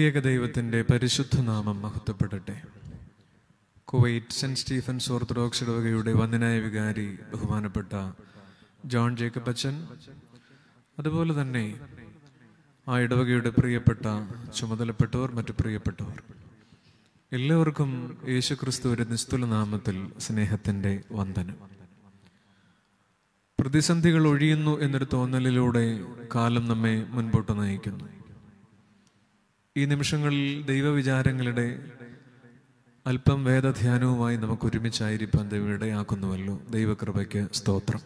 ഏക ദൈവത്തിൻ്റെ പരിശുദ്ധ നാമം മഹത്വപ്പെടട്ടെ കുവൈറ്റ് സെൻറ്റ് സ്റ്റീഫൻസ് ഓർത്തഡോക്സ് ഇടവകയുടെ വന്ദനായ വികാരി ബഹുമാനപ്പെട്ട ജോൺ ജേക്കബ് അച്ഛൻ അതുപോലെ തന്നെ ആ ഇടവകയുടെ പ്രിയപ്പെട്ട ചുമതലപ്പെട്ടവർ മറ്റു പ്രിയപ്പെട്ടവർ എല്ലാവർക്കും യേശു ഒരു നിസ്തുല നാമത്തിൽ സ്നേഹത്തിൻ്റെ വന്ദനം പ്രതിസന്ധികൾ ഒഴിയുന്നു എന്നൊരു തോന്നലിലൂടെ കാലം നമ്മെ മുൻപോട്ട് നയിക്കുന്നു ഈ നിമിഷങ്ങളിൽ ദൈവവിചാരങ്ങളുടെ അല്പം വേദധ്യാനവുമായി നമുക്ക് ഒരുമിച്ചായിരിക്കാൻ ദൈവമിടയാക്കുന്നുവല്ലോ ദൈവകൃപയ്ക്ക് സ്തോത്രം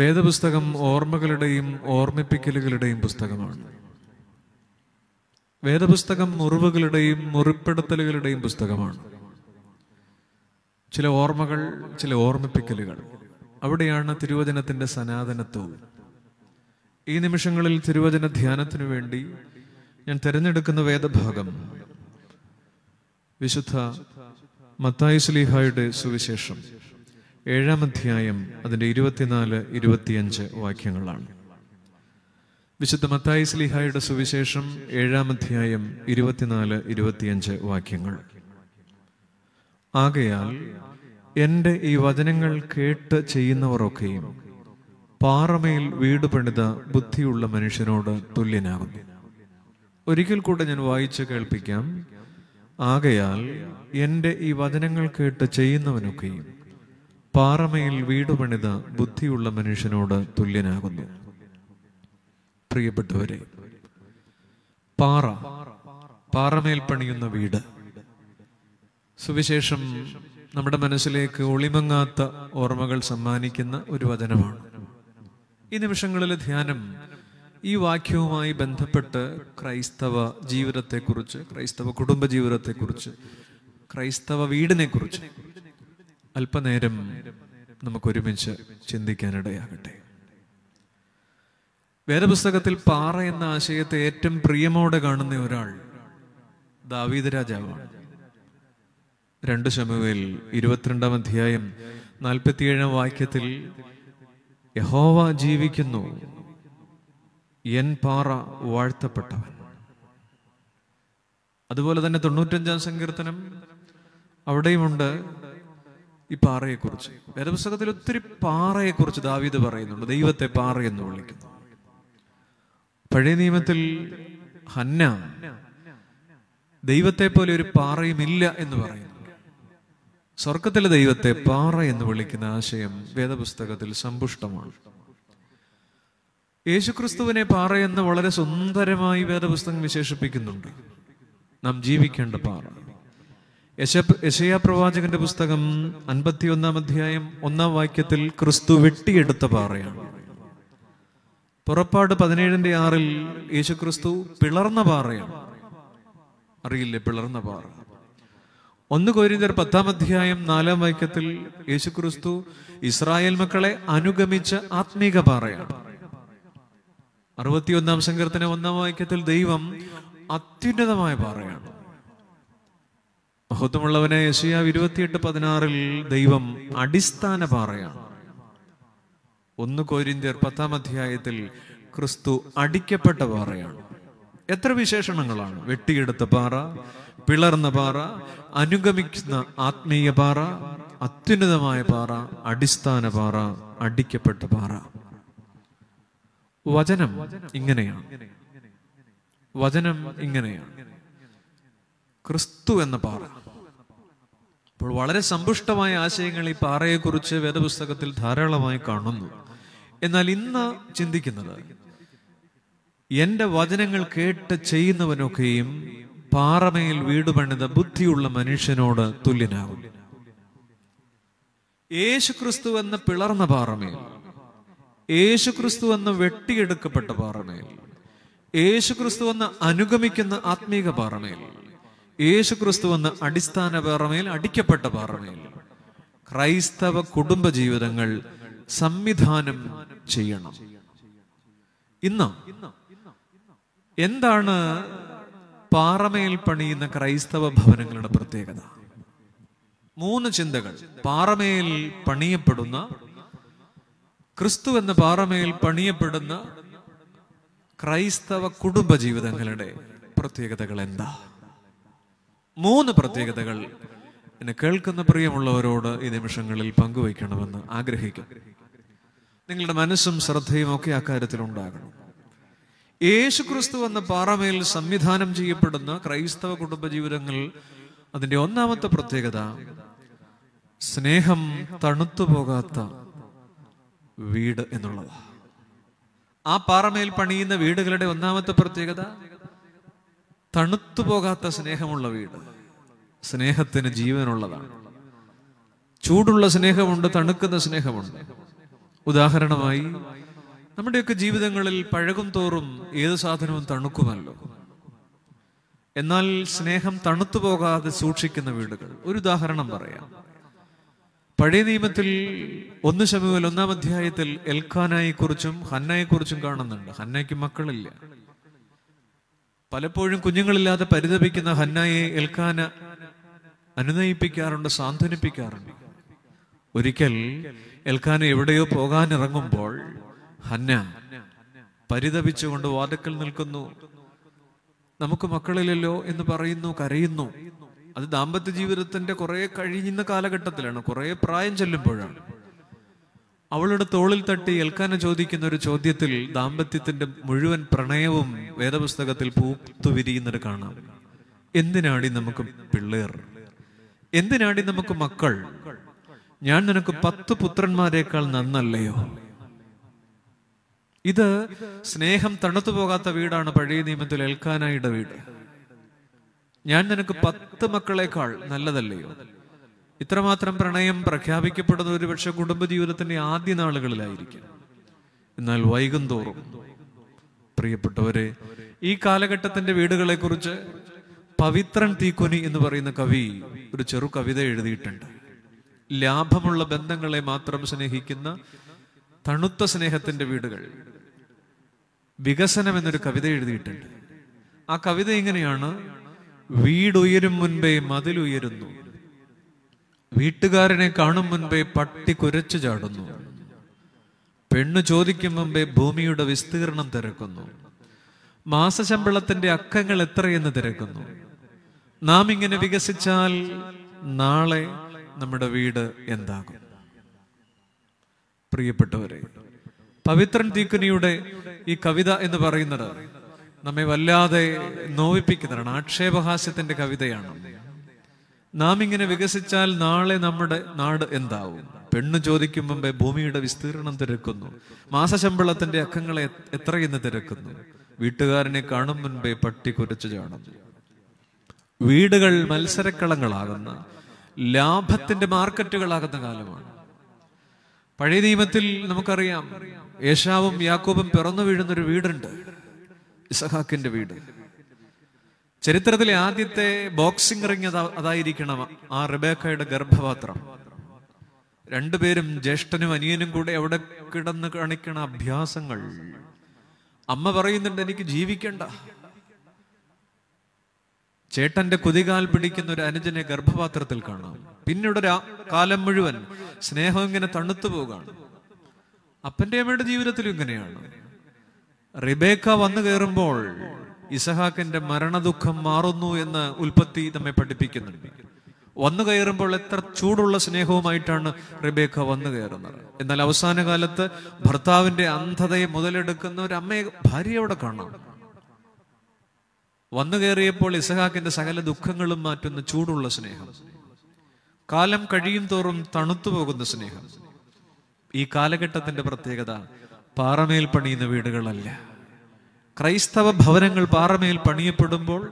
വേദപുസ്തകം ഓർമ്മകളുടെയും ഓർമ്മിപ്പിക്കലുകളുടെയും പുസ്തകമാണ് വേദപുസ്തകം മുറിവുകളുടെയും മുറിപ്പെടുത്തലുകളുടെയും പുസ്തകമാണ് ചില ഓർമ്മകൾ ചില ഓർമ്മിപ്പിക്കലുകൾ അവിടെയാണ് തിരുവചനത്തിൻ്റെ സനാതനത്വവും ഈ നിമിഷങ്ങളിൽ തിരുവചന ധ്യാനത്തിനു വേണ്ടി ഞാൻ തിരഞ്ഞെടുക്കുന്ന വേദഭാഗം വിശുദ്ധ മത്തായി സ്ലീഹായുടെ സുവിശേഷം ഏഴാം അധ്യായം അതിൻ്റെ ഇരുപത്തിനാല് ഇരുപത്തിയഞ്ച് വാക്യങ്ങളാണ് വിശുദ്ധ മത്തായി സ്ലീഹായുടെ സുവിശേഷം ഏഴാം അധ്യായം ഇരുപത്തിനാല് ഇരുപത്തിയഞ്ച് വാക്യങ്ങൾ ആകയാൽ എൻ്റെ ഈ വചനങ്ങൾ കേട്ട് ചെയ്യുന്നവരൊക്കെയും പാറമയിൽ വീട് പണിത ബുദ്ധിയുള്ള മനുഷ്യനോട് തുല്യനാകുന്നു ഒരിക്കൽ കൂടെ ഞാൻ വായിച്ചു കേൾപ്പിക്കാം ആകയാൽ എൻ്റെ ഈ വചനങ്ങൾ കേട്ട് ചെയ്യുന്നവനൊക്കെയും പാറമയിൽ വീട് പണിത ബുദ്ധിയുള്ള മനുഷ്യനോട് തുല്യനാകുന്നു പ്രിയപ്പെട്ടവരെ പാറ പാറമേൽ പണിയുന്ന വീട് സുവിശേഷം നമ്മുടെ മനസ്സിലേക്ക് ഒളിമങ്ങാത്ത ഓർമ്മകൾ സമ്മാനിക്കുന്ന ഒരു വചനമാണ് ഈ നിമിഷങ്ങളിലെ ധ്യാനം ഈ വാക്യവുമായി ബന്ധപ്പെട്ട് ക്രൈസ്തവ ജീവിതത്തെക്കുറിച്ച് ക്രൈസ്തവ കുടുംബ ജീവിതത്തെക്കുറിച്ച് ക്രൈസ്തവ വീടിനെക്കുറിച്ച് അല്പനേരം നമുക്കൊരുമിച്ച് ചിന്തിക്കാനിടയാകട്ടെ വേദപുസ്തകത്തിൽ പാറ എന്ന ആശയത്തെ ഏറ്റവും പ്രിയമോടെ കാണുന്ന ഒരാൾ ദാവീദ് രാജാവാണ് രണ്ട് ശമുവേൽ ഇരുപത്തിരണ്ടാം അധ്യായം നാൽപ്പത്തിയേഴാം വാക്യത്തിൽ യഹോവ ജീവിക്കുന്നു എൻ പാറ വാഴ്ത്തപ്പെട്ടവൻ അതുപോലെ തന്നെ തൊണ്ണൂറ്റഞ്ചാം സങ്കീർത്തനം അവിടെയുമുണ്ട് ഈ പാറയെക്കുറിച്ച് വേദപുസ്തകത്തിൽ ഒത്തിരി പാറയെക്കുറിച്ച് ദാവീത് പറയുന്നുണ്ട് ദൈവത്തെ പാറ എന്ന് വിളിക്കുന്നു പഴയ നിയമത്തിൽ ഹന്ന ദൈവത്തെ പോലെ ഒരു പാറയുമില്ല എന്ന് പറയുന്നു സ്വർഗത്തിലെ ദൈവത്തെ പാറ എന്ന് വിളിക്കുന്ന ആശയം വേദപുസ്തകത്തിൽ സമ്പുഷ്ടമാണ് യേശുക്രിസ്തുവിനെ പാറ എന്ന് വളരെ സുന്ദരമായി വേദപുസ്തകം വിശേഷിപ്പിക്കുന്നുണ്ട് നാം ജീവിക്കേണ്ട പാറ യശയ പ്രവാചകന്റെ പുസ്തകം ഒന്നാം അധ്യായം ഒന്നാം വാക്യത്തിൽ ക്രിസ്തു വെട്ടിയെടുത്ത പാറയാണ് പുറപ്പാട് പതിനേഴിന്റെ ആറിൽ യേശുക്രിസ്തു പിളർന്ന പാറയാണ് അറിയില്ലേ പിളർന്ന പാറ ഒന്ന് കോരിന്തർ പത്താം അധ്യായം നാലാം വാക്യത്തിൽ യേശുക്രിസ്തു ഇസ്രായേൽ മക്കളെ അനുഗമിച്ച ആത്മീക പാറയാണ് അറുപത്തിയൊന്നാം സങ്കീർത്തന ഒന്നാം വാക്യത്തിൽ ദൈവം അത്യുന്നതമായ പാറയാണ് മഹത്വമുള്ളവനെ യശയാവ് ഇരുപത്തിയെട്ട് പതിനാറിൽ ദൈവം അടിസ്ഥാന പാറയാണ് ഒന്ന് കോരിന്തർ പത്താം അധ്യായത്തിൽ ക്രിസ്തു അടിക്കപ്പെട്ട പാറയാണ് എത്ര വിശേഷണങ്ങളാണ് വെട്ടിയെടുത്ത പാറ പിളർന്ന പാറ അനുഗമിക്കുന്ന ആത്മീയ പാറ അത്യുന്നതമായ പാറ അടിസ്ഥാന പാറ അടിക്കപ്പെട്ട പാറ വചനം ഇങ്ങനെയാണ് വചനം ഇങ്ങനെയാണ് ക്രിസ്തു എന്ന പാറ അപ്പോൾ വളരെ സമ്പുഷ്ടമായ ആശയങ്ങൾ ഈ പാറയെക്കുറിച്ച് വേദപുസ്തകത്തിൽ ധാരാളമായി കാണുന്നു എന്നാൽ ഇന്ന് ചിന്തിക്കുന്നത് എന്റെ വചനങ്ങൾ കേട്ട് ചെയ്യുന്നവനൊക്കെയും പാറമയിൽ വീട് പണിത ബുദ്ധിയുള്ള മനുഷ്യനോട് തുല്യനാകും യേശുക്രിസ്തു എന്ന പിളർന്ന പാറമേൽ യേശുക്രിസ്തു എന്ന വെട്ടിയെടുക്കപ്പെട്ട പാറമേൽ യേശുക്രിസ്തു എന്ന അനുഗമിക്കുന്ന ആത്മീക പാറമേൽ യേശുക്രിസ്തു എന്ന അടിസ്ഥാന പാറമേൽ അടിക്കപ്പെട്ട പാറമേൽ ക്രൈസ്തവ കുടുംബ ജീവിതങ്ങൾ സംവിധാനം ചെയ്യണം ഇന്ന് എന്താണ് പാറമേൽ പണിയുന്ന ക്രൈസ്തവ ഭവനങ്ങളുടെ പ്രത്യേകത മൂന്ന് ചിന്തകൾ പാറമേൽ പണിയപ്പെടുന്ന ക്രിസ്തു എന്ന പാറമേൽ പണിയപ്പെടുന്ന ക്രൈസ്തവ കുടുംബ ജീവിതങ്ങളുടെ പ്രത്യേകതകൾ എന്താ മൂന്ന് പ്രത്യേകതകൾ എന്നെ കേൾക്കുന്ന പ്രിയമുള്ളവരോട് ഈ നിമിഷങ്ങളിൽ പങ്കുവയ്ക്കണമെന്ന് ആഗ്രഹിക്കും നിങ്ങളുടെ മനസ്സും ശ്രദ്ധയും ഒക്കെ അക്കാര്യത്തിൽ ഉണ്ടാകണം യേശു ക്രിസ്തു എന്ന പാറമേൽ സംവിധാനം ചെയ്യപ്പെടുന്ന ക്രൈസ്തവ കുടുംബജീവിതങ്ങൾ അതിന്റെ ഒന്നാമത്തെ പ്രത്യേകത സ്നേഹം തണുത്തു പോകാത്ത വീട് എന്നുള്ളതാണ് ആ പാറമേൽ പണിയുന്ന വീടുകളുടെ ഒന്നാമത്തെ പ്രത്യേകത തണുത്തു പോകാത്ത സ്നേഹമുള്ള വീട് സ്നേഹത്തിന് ജീവനുള്ളതാണ് ചൂടുള്ള സ്നേഹമുണ്ട് തണുക്കുന്ന സ്നേഹമുണ്ട് ഉദാഹരണമായി നമ്മുടെയൊക്കെ ജീവിതങ്ങളിൽ പഴകും തോറും ഏത് സാധനവും തണുക്കുമല്ലോ എന്നാൽ സ്നേഹം തണുത്തു പോകാതെ സൂക്ഷിക്കുന്ന വീടുകൾ ഒരു ഉദാഹരണം പറയാം പഴയ നിയമത്തിൽ ഒന്ന് ശമുവൽ ഒന്നാം അധ്യായത്തിൽ എൽഖാനായെക്കുറിച്ചും കുറിച്ചും കാണുന്നുണ്ട് ഹന്നയ്ക്ക് മക്കളില്ല പലപ്പോഴും കുഞ്ഞുങ്ങളില്ലാതെ പരിതപിക്കുന്ന ഹന്നയെ എൽഖാന അനുനയിപ്പിക്കാറുണ്ട് സാന്ത്വനിപ്പിക്കാറുണ്ട് ഒരിക്കൽ എൽഖാന എവിടെയോ പോകാനിറങ്ങുമ്പോൾ ഹന്ന പരിതപിച്ചുകൊണ്ട് വാതുക്കൽ നിൽക്കുന്നു നമുക്ക് മക്കളില്ലല്ലോ എന്ന് പറയുന്നു കരയുന്നു അത് ദാമ്പത്യ ജീവിതത്തിന്റെ കുറെ കഴിയുന്ന കാലഘട്ടത്തിലാണ് കുറെ പ്രായം ചെല്ലുമ്പോഴാണ് അവളുടെ തോളിൽ തട്ടി ഏൽക്കാന ചോദിക്കുന്ന ഒരു ചോദ്യത്തിൽ ദാമ്പത്യത്തിന്റെ മുഴുവൻ പ്രണയവും വേദപുസ്തകത്തിൽ പൂത്തുവിരിയുന്നത് കാണാം എന്തിനാടി നമുക്ക് പിള്ളേർ എന്തിനാടി നമുക്ക് മക്കൾ ഞാൻ നിനക്ക് പത്ത് പുത്രന്മാരെക്കാൾ നന്നല്ലയോ ഇത് സ്നേഹം തണുത്തു പോകാത്ത വീടാണ് പഴയ നിയമത്തിൽ എൽക്കാനായുടെ വീട് ഞാൻ നിനക്ക് പത്ത് മക്കളെക്കാൾ നല്ലതല്ലയോ ഇത്രമാത്രം പ്രണയം പ്രഖ്യാപിക്കപ്പെടുന്ന ഒരുപക്ഷെ കുടുംബജീവിതത്തിന്റെ ആദ്യ നാളുകളിലായിരിക്കും എന്നാൽ വൈകുന്തോറും പ്രിയപ്പെട്ടവരെ ഈ കാലഘട്ടത്തിന്റെ വീടുകളെ കുറിച്ച് പവിത്രൻ തീക്കുനി എന്ന് പറയുന്ന കവി ഒരു ചെറു കവിത എഴുതിയിട്ടുണ്ട് ലാഭമുള്ള ബന്ധങ്ങളെ മാത്രം സ്നേഹിക്കുന്ന തണുത്ത സ്നേഹത്തിന്റെ വീടുകൾ വികസനം എന്നൊരു കവിത എഴുതിയിട്ടുണ്ട് ആ കവിത ഇങ്ങനെയാണ് വീടുയരും മുൻപേ മതിലുയരുന്നു വീട്ടുകാരനെ കാണും മുൻപേ പട്ടി കുരച്ചു ചാടുന്നു പെണ്ണു ചോദിക്കും മുമ്പേ ഭൂമിയുടെ വിസ്തീർണം തിരക്കുന്നു മാസശമ്പളത്തിന്റെ അക്കങ്ങൾ എത്രയെന്ന് തിരക്കുന്നു നാം ഇങ്ങനെ വികസിച്ചാൽ നാളെ നമ്മുടെ വീട് എന്താകും പ്രിയപ്പെട്ടവരെ പവിത്രൻ തീക്കുനിയുടെ ഈ കവിത എന്ന് പറയുന്നത് നമ്മെ വല്ലാതെ നോവിപ്പിക്കുന്നതാണ് ആക്ഷേപഹാസ്യത്തിന്റെ കവിതയാണ് നാം ഇങ്ങനെ വികസിച്ചാൽ നാളെ നമ്മുടെ നാട് എന്താവും പെണ്ണ് ചോദിക്കും മുമ്പേ ഭൂമിയുടെ വിസ്തീർണം തിരക്കുന്നു മാസശമ്പളത്തിന്റെ അക്കങ്ങളെ എത്രയെന്ന് തിരക്കുന്നു വീട്ടുകാരനെ കാണും മുൻപേ പട്ടി കുരച്ചു ചാണും വീടുകൾ മത്സരക്കളങ്ങളാകുന്ന ലാഭത്തിന്റെ മാർക്കറ്റുകളാകുന്ന കാലമാണ് പഴയ നിയമത്തിൽ നമുക്കറിയാം യേശാവും യാക്കോബും പിറന്നു വീഴുന്നൊരു വീടുണ്ട് ഇസഹാക്കിന്റെ വീട് ചരിത്രത്തിലെ ആദ്യത്തെ ബോക്സിംഗ് റിങ് അതായിരിക്കണം ആ റിബേക്കയുടെ ഗർഭപാത്രം രണ്ടുപേരും ജ്യേഷ്ഠനും അനിയനും കൂടെ അവിടെ കിടന്ന് കാണിക്കണ അഭ്യാസങ്ങൾ അമ്മ പറയുന്നുണ്ട് എനിക്ക് ജീവിക്കണ്ട ചേട്ടന്റെ കുതികാൽ പിടിക്കുന്ന ഒരു അനുജനെ ഗർഭപാത്രത്തിൽ കാണാം പിന്നീട് കാലം മുഴുവൻ സ്നേഹം ഇങ്ങനെ തണുത്തു പോകാണ് അപ്പന്റെ അമ്മയുടെ ജീവിതത്തിലും ഇങ്ങനെയാണ് റിബേക്ക വന്നു കയറുമ്പോൾ ഇസഹാക്കിന്റെ മരണദുഃഖം മാറുന്നു എന്ന് ഉൽപ്പത്തി നമ്മെ പഠിപ്പിക്കുന്നുണ്ട് വന്നു കയറുമ്പോൾ എത്ര ചൂടുള്ള സ്നേഹവുമായിട്ടാണ് റിബേക്ക വന്നു കയറുന്നത് എന്നാൽ അവസാന കാലത്ത് ഭർത്താവിന്റെ അന്ധതയെ മുതലെടുക്കുന്ന ഒരു അമ്മയെ ഭാര്യയോടെ കാണാം വന്നു കയറിയപ്പോൾ ഇസഹാക്കിന്റെ സകല ദുഃഖങ്ങളും മാറ്റുന്ന ചൂടുള്ള സ്നേഹം കാലം കഴിയും തോറും തണുത്തു പോകുന്ന സ്നേഹം ഈ കാലഘട്ടത്തിന്റെ പ്രത്യേകത പാറമേൽ പണിയുന്ന വീടുകളല്ല ക്രൈസ്തവ ഭവനങ്ങൾ പാറമേൽ പണിയപ്പെടുമ്പോൾ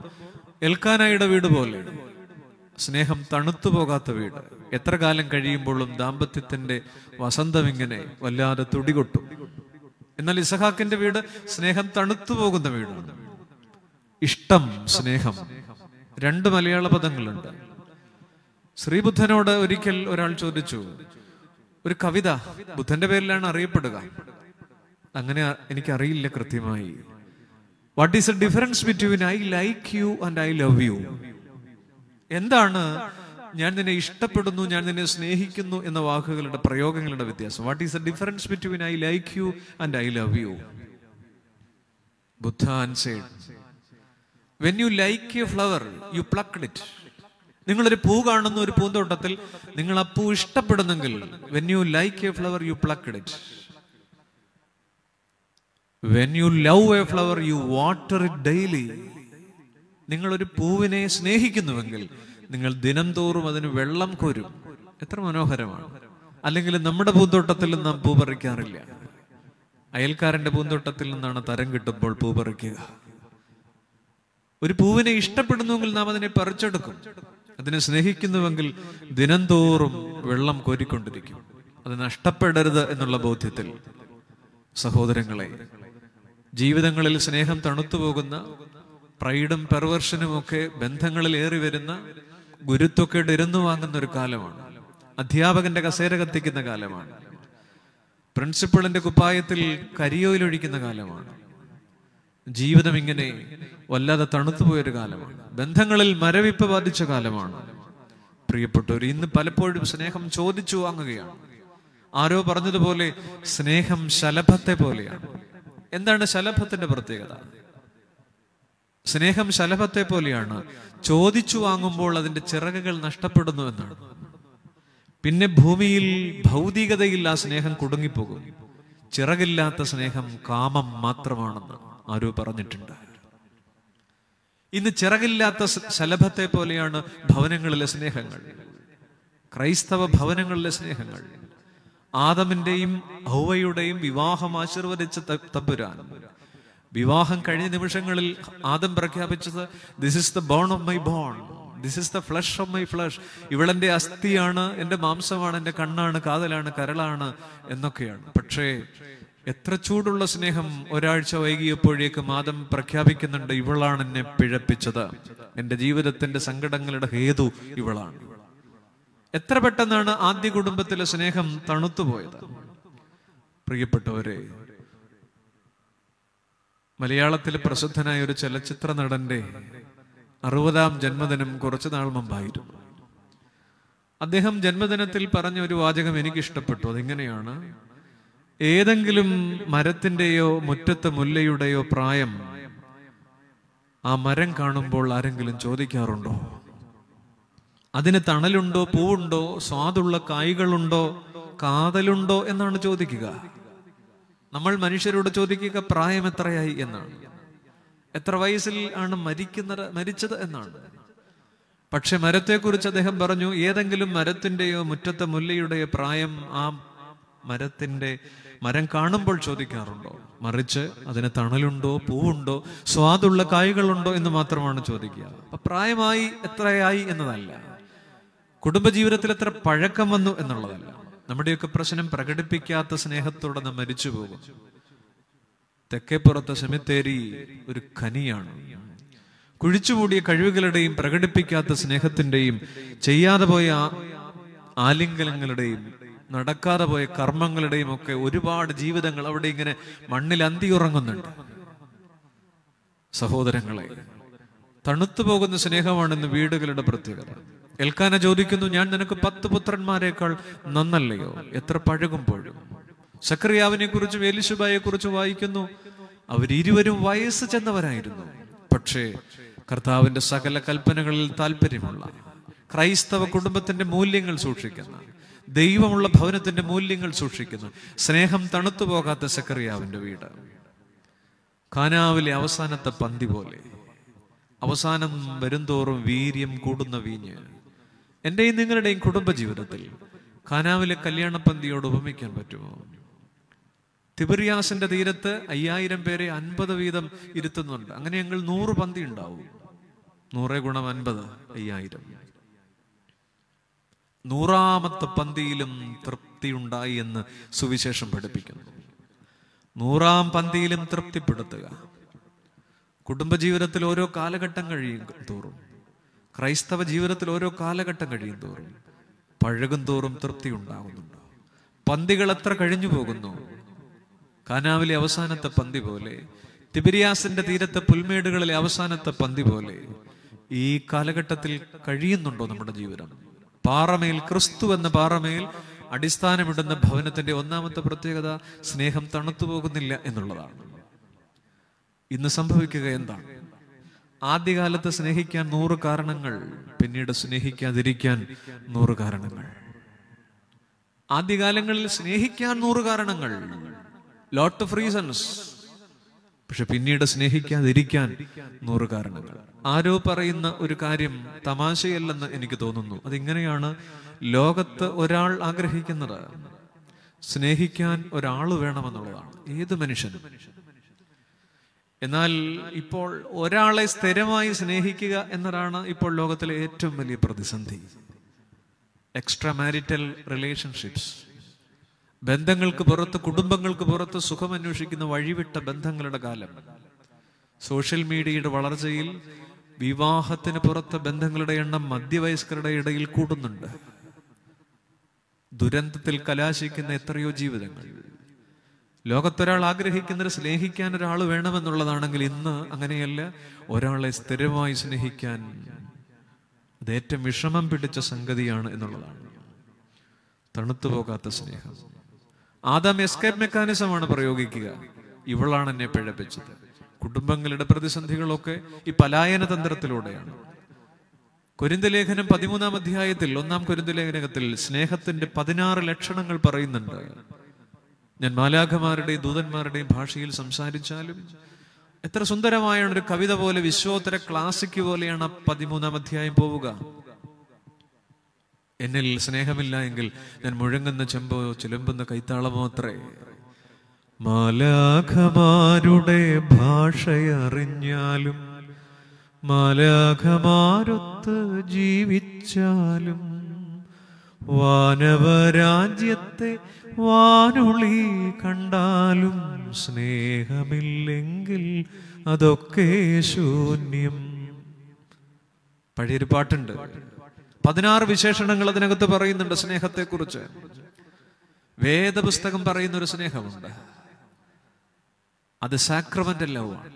എൽക്കാനായുടെ വീട് പോലെ സ്നേഹം തണുത്തു പോകാത്ത വീട് എത്ര കാലം കഴിയുമ്പോഴും ദാമ്പത്യത്തിന്റെ വസന്തം ഇങ്ങനെ വല്ലാതെ തുടികൊട്ടും എന്നാൽ ഇസഹാക്കിന്റെ വീട് സ്നേഹം തണുത്തു പോകുന്ന വീടാണ് ഇഷ്ടം സ്നേഹം രണ്ട് മലയാള പദങ്ങളുണ്ട് ശ്രീബുദ്ധനോട് ഒരിക്കൽ ഒരാൾ ചോദിച്ചു ഒരു കവിത ബുദ്ധന്റെ പേരിലാണ് അറിയപ്പെടുക അങ്ങനെ എനിക്ക് അറിയില്ല കൃത്യമായി what is a difference between I like you and I love you എന്താണ് ഞാൻ നിന്നെ ഇഷ്ടപ്പെടുന്നു ഞാൻ നിന്നെ സ്നേഹിക്കുന്നു എന്ന വാക്കുകളുടെ പ്രയോഗങ്ങളുടെ വ്യത്യാസം what is a difference between I like you and I love you Buddha answered when you like a flower you plucked it നിങ്ങളൊരു പൂ കാണുന്ന ഒരു പൂന്തോട്ടത്തിൽ നിങ്ങൾ ആ പൂ ഇഷ്ടപ്പെടുന്നെങ്കിൽ when you like a flower you pluck it when you love a flower you water it daily നിങ്ങളൊരു പൂവിനെ സ്നേഹിക്കുന്നുവെങ്കിൽ നിങ്ങൾ ദിനം തോറും അതിന് വെള്ളം കോരും എത്ര മനോഹരമാണ് അല്ലെങ്കിൽ നമ്മുടെ പൂന്തോട്ടത്തിൽ നാം പൂ പറിക്കാറില്ല അയൽക്കാരന്റെ പൂന്തോട്ടത്തിൽ നിന്നാണ് തരം കിട്ടുമ്പോൾ പൂ പറിക്കുക ഒരു പൂവിനെ ഇഷ്ടപ്പെടുന്നുവെങ്കിൽ നാം അതിനെ പറിച്ചെടുക്കും അതിനെ സ്നേഹിക്കുന്നുവെങ്കിൽ ദിനംതോറും വെള്ളം കോരിക്കൊണ്ടിരിക്കും അത് നഷ്ടപ്പെടരുത് എന്നുള്ള ബോധ്യത്തിൽ സഹോദരങ്ങളെ ജീവിതങ്ങളിൽ സ്നേഹം തണുത്തുപോകുന്ന പ്രൈഡും പെർവർഷനും ഒക്കെ ബന്ധങ്ങളിൽ ഏറി വരുന്ന ഗുരുത്വക്കേട് ഇരുന്നു വാങ്ങുന്ന ഒരു കാലമാണ് അധ്യാപകന്റെ കസേര കത്തിക്കുന്ന കാലമാണ് പ്രിൻസിപ്പളിന്റെ കുപ്പായത്തിൽ കരിയോയിലൊഴിക്കുന്ന കാലമാണ് ജീവിതം ഇങ്ങനെ വല്ലാതെ തണുത്തു പോയൊരു കാലമാണ് ബന്ധങ്ങളിൽ മരവിപ്പ് ബാധിച്ച കാലമാണ് പ്രിയപ്പെട്ടവർ ഇന്ന് പലപ്പോഴും സ്നേഹം ചോദിച്ചു വാങ്ങുകയാണ് ആരോ പറഞ്ഞതുപോലെ സ്നേഹം ശലഭത്തെ പോലെയാണ് എന്താണ് ശലഭത്തിന്റെ പ്രത്യേകത സ്നേഹം ശലഭത്തെ പോലെയാണ് ചോദിച്ചു വാങ്ങുമ്പോൾ അതിന്റെ ചിറകുകൾ നഷ്ടപ്പെടുന്നു എന്നാണ് പിന്നെ ഭൂമിയിൽ ഭൗതികതയിൽ ആ സ്നേഹം കുടുങ്ങിപ്പോകും ചിറകില്ലാത്ത സ്നേഹം കാമം മാത്രമാണെന്നാണ് ആരോ പറഞ്ഞിട്ടുണ്ട് ഇന്ന് ചിറകില്ലാത്ത ശലഭത്തെ പോലെയാണ് ഭവനങ്ങളിലെ സ്നേഹങ്ങൾ ക്രൈസ്തവ ഭവനങ്ങളിലെ സ്നേഹങ്ങൾ ആദമിന്റെയും ഹൗവയുടെയും വിവാഹം ആശീർവദിച്ച തമ്പുരാൻ വിവാഹം കഴിഞ്ഞ നിമിഷങ്ങളിൽ ആദം പ്രഖ്യാപിച്ചത് this is the bone of my bone this is the flesh of my flesh ഇവളെന്റെ അസ്ഥിയാണ് എൻ്റെ മാംസമാണ് എൻ്റെ കണ്ണാണ് കാതലാണ് കരളാണ് എന്നൊക്കെയാണ് പക്ഷേ എത്ര ചൂടുള്ള സ്നേഹം ഒരാഴ്ച വൈകിയപ്പോഴേക്ക് മാതം പ്രഖ്യാപിക്കുന്നുണ്ട് ഇവളാണ് എന്നെ പിഴപ്പിച്ചത് എൻ്റെ ജീവിതത്തിന്റെ സങ്കടങ്ങളുടെ ഹേതു ഇവളാണ് എത്ര പെട്ടെന്നാണ് ആദ്യ കുടുംബത്തിലെ സ്നേഹം തണുത്തുപോയത് പ്രിയപ്പെട്ടവരെ മലയാളത്തിലെ പ്രസിദ്ധനായ ഒരു ചലച്ചിത്ര നടന്റെ അറുപതാം ജന്മദിനം കുറച്ചു നാൾ മുമ്പായിരുന്നു അദ്ദേഹം ജന്മദിനത്തിൽ പറഞ്ഞ ഒരു വാചകം എനിക്കിഷ്ടപ്പെട്ടു അതെങ്ങനെയാണ് ഏതെങ്കിലും മരത്തിൻ്റെയോ മുറ്റത്തെ മുല്ലയുടെയോ പ്രായം ആ മരം കാണുമ്പോൾ ആരെങ്കിലും ചോദിക്കാറുണ്ടോ അതിന് തണലുണ്ടോ പൂവുണ്ടോ സ്വാദുള്ള കായ്കളുണ്ടോ കാതലുണ്ടോ എന്നാണ് ചോദിക്കുക നമ്മൾ മനുഷ്യരോട് ചോദിക്കുക പ്രായം എത്രയായി എന്നാണ് എത്ര വയസ്സിൽ ആണ് മരിക്കുന്നത് മരിച്ചത് എന്നാണ് പക്ഷെ മരത്തെക്കുറിച്ച് അദ്ദേഹം പറഞ്ഞു ഏതെങ്കിലും മരത്തിൻ്റെയോ മുറ്റത്തെ മുല്ലയുടെയോ പ്രായം ആ മരത്തിൻ്റെ മരം കാണുമ്പോൾ ചോദിക്കാറുണ്ടോ മറിച്ച് അതിന് തണലുണ്ടോ പൂവുണ്ടോ സ്വാദുള്ള കായ്കളുണ്ടോ എന്ന് മാത്രമാണ് ചോദിക്കുക അപ്പൊ പ്രായമായി എത്രയായി എന്നതല്ല കുടുംബജീവിതത്തിൽ എത്ര പഴക്കം വന്നു എന്നുള്ളതല്ല നമ്മുടെയൊക്കെ പ്രശ്നം പ്രകടിപ്പിക്കാത്ത സ്നേഹത്തോടെ നാം മരിച്ചു പോകും തെക്കേപ്പുറത്തെ സെമിത്തേരി ഒരു കനിയാണ് കുഴിച്ചുമൂടിയ കഴിവുകളുടെയും പ്രകടിപ്പിക്കാത്ത സ്നേഹത്തിന്റെയും ചെയ്യാതെ പോയ ആലിംഗനങ്ങളുടെയും നടക്കാതെ പോയ കർമ്മങ്ങളുടെയും ഒക്കെ ഒരുപാട് ജീവിതങ്ങൾ അവിടെ ഇങ്ങനെ മണ്ണിൽ അന്തിയുറങ്ങുന്നുണ്ട് സഹോദരങ്ങളെ തണുത്തു പോകുന്ന ഇന്ന് വീടുകളുടെ പ്രത്യേകത എൽക്കാന ചോദിക്കുന്നു ഞാൻ നിനക്ക് പത്ത് പുത്രന്മാരെക്കാൾ നന്നല്ലയോ എത്ര പഴകുമ്പോഴും സക്രിയാവിനെ കുറിച്ചും എലിശുബായെ കുറിച്ചും വായിക്കുന്നു അവരിരുവരും വയസ്സ് ചെന്നവരായിരുന്നു പക്ഷേ കർത്താവിന്റെ സകല കൽപ്പനകളിൽ താല്പര്യമുള്ള ക്രൈസ്തവ കുടുംബത്തിന്റെ മൂല്യങ്ങൾ സൂക്ഷിക്കുന്ന ദൈവമുള്ള ഭവനത്തിന്റെ മൂല്യങ്ങൾ സൂക്ഷിക്കുന്നു സ്നേഹം തണുത്തു പോകാത്ത സക്കറിയാവിൻ്റെ വീട് കാനാവിലെ അവസാനത്തെ പന്തി പോലെ അവസാനം വരുംതോറും വീര്യം കൂടുന്ന വീഞ്ഞ് എൻ്റെയും നിങ്ങളുടെയും കുടുംബജീവിതത്തിൽ കാനാവിലെ കല്യാണപ്പന്തിയോട് ഉപമിക്കാൻ പറ്റുമോ തിബിറിയാസിന്റെ തീരത്ത് അയ്യായിരം പേരെ അൻപത് വീതം ഇരുത്തുന്നുണ്ട് അങ്ങനെ ഞങ്ങൾ നൂറ് പന്തി ഉണ്ടാവും നൂറേ ഗുണം അൻപത് അയ്യായിരം നൂറാമത്തെ പന്തിയിലും തൃപ്തിയുണ്ടായി എന്ന് സുവിശേഷം പഠിപ്പിക്കുന്നു നൂറാം പന്തിയിലും തൃപ്തിപ്പെടുത്തുക കുടുംബജീവിതത്തിൽ ഓരോ കാലഘട്ടം കഴിയും തോറും ക്രൈസ്തവ ജീവിതത്തിൽ ഓരോ കാലഘട്ടം കഴിയും തോറും പഴകും തോറും തൃപ്തി ഉണ്ടാകുന്നുണ്ട് പന്തികൾ എത്ര കഴിഞ്ഞു പോകുന്നു കാനാവിലെ അവസാനത്തെ പന്തി പോലെ തിബിരിയാസിന്റെ തീരത്തെ പുൽമേടുകളിലെ അവസാനത്തെ പന്തി പോലെ ഈ കാലഘട്ടത്തിൽ കഴിയുന്നുണ്ടോ നമ്മുടെ ജീവിതം പാറമേൽ ക്രിസ്തു എന്ന പാറമേൽ അടിസ്ഥാനമിടുന്ന ഭവനത്തിന്റെ ഒന്നാമത്തെ പ്രത്യേകത സ്നേഹം തണുത്തു പോകുന്നില്ല എന്നുള്ളതാണ് ഇന്ന് സംഭവിക്കുക എന്താണ് ആദ്യകാലത്ത് സ്നേഹിക്കാൻ നൂറ് കാരണങ്ങൾ പിന്നീട് സ്നേഹിക്കാതിരിക്കാൻ നൂറ് കാരണങ്ങൾ ആദ്യകാലങ്ങളിൽ സ്നേഹിക്കാൻ നൂറ് കാരണങ്ങൾ ലോട്ട് ഓഫ് റീസൺസ് പക്ഷെ പിന്നീട് സ്നേഹിക്കാതിരിക്കാൻ നൂറ് കാരണങ്ങൾ ആരോ പറയുന്ന ഒരു കാര്യം തമാശയല്ലെന്ന് എനിക്ക് തോന്നുന്നു അതിങ്ങനെയാണ് ലോകത്ത് ഒരാൾ ആഗ്രഹിക്കുന്നത് സ്നേഹിക്കാൻ ഒരാൾ വേണമെന്നുള്ളതാണ് ഏത് മനുഷ്യനും എന്നാൽ ഇപ്പോൾ ഒരാളെ സ്ഥിരമായി സ്നേഹിക്കുക എന്നതാണ് ഇപ്പോൾ ലോകത്തിലെ ഏറ്റവും വലിയ പ്രതിസന്ധി എക്സ്ട്രാ മാരിറ്റൽ റിലേഷൻഷിപ്സ് ബന്ധങ്ങൾക്ക് പുറത്ത് കുടുംബങ്ങൾക്ക് പുറത്ത് സുഖം അന്വേഷിക്കുന്ന വഴിവിട്ട ബന്ധങ്ങളുടെ കാലം സോഷ്യൽ മീഡിയയുടെ വളർച്ചയിൽ വിവാഹത്തിന് പുറത്ത് ബന്ധങ്ങളുടെ എണ്ണം മധ്യവയസ്കരുടെ ഇടയിൽ കൂടുന്നുണ്ട് ദുരന്തത്തിൽ കലാശിക്കുന്ന എത്രയോ ജീവിതങ്ങൾ ലോകത്തൊരാൾ ആഗ്രഹിക്കുന്ന സ്നേഹിക്കാൻ ഒരാൾ വേണമെന്നുള്ളതാണെങ്കിൽ ഇന്ന് അങ്ങനെയല്ല ഒരാളെ സ്ഥിരമായി സ്നേഹിക്കാൻ അത് വിഷമം പിടിച്ച സംഗതിയാണ് എന്നുള്ളതാണ് പോകാത്ത സ്നേഹം ആദാം എസ്കേപ്പ് മെക്കാനിസമാണ് പ്രയോഗിക്കുക ഇവളാണ് എന്നെ പിഴപ്പിച്ചത് കുടുംബങ്ങളുടെ പ്രതിസന്ധികളൊക്കെ ഈ പലായന തന്ത്രത്തിലൂടെയാണ് കുരിന്തലേഖനം പതിമൂന്നാം അധ്യായത്തിൽ ഒന്നാം കൊരിന്തലേഖനത്തിൽ സ്നേഹത്തിന്റെ പതിനാറ് ലക്ഷണങ്ങൾ പറയുന്നുണ്ട് ഞാൻ മാലാഖമാരുടെയും ദൂതന്മാരുടെയും ഭാഷയിൽ സംസാരിച്ചാലും എത്ര സുന്ദരമായ ഒരു കവിത പോലെ വിശ്വോത്തര ക്ലാസിക് പോലെയാണ് പതിമൂന്നാം അധ്യായം പോവുക എന്നിൽ സ്നേഹമില്ല എങ്കിൽ ഞാൻ മുഴങ്ങുന്ന ചെമ്പോ ചിലമ്പുന്ന കൈത്താളമോ അത്രേ മാലാഖമാരുടെ ഭാഷയറിഞ്ഞാലും മാലാഖമാരൊത്ത് ജീവിച്ചാലും വാനവരാജ്യത്തെ വാനുളി കണ്ടാലും സ്നേഹമില്ലെങ്കിൽ അതൊക്കെ ശൂന്യം പഴയൊരു പാട്ടുണ്ട് പതിനാറ് വിശേഷണങ്ങൾ അതിനകത്ത് പറയുന്നുണ്ട് സ്നേഹത്തെക്കുറിച്ച് വേദപുസ്തകം പറയുന്ന ഒരു സ്നേഹമുണ്ട് അത് ലവ് ലവാണ്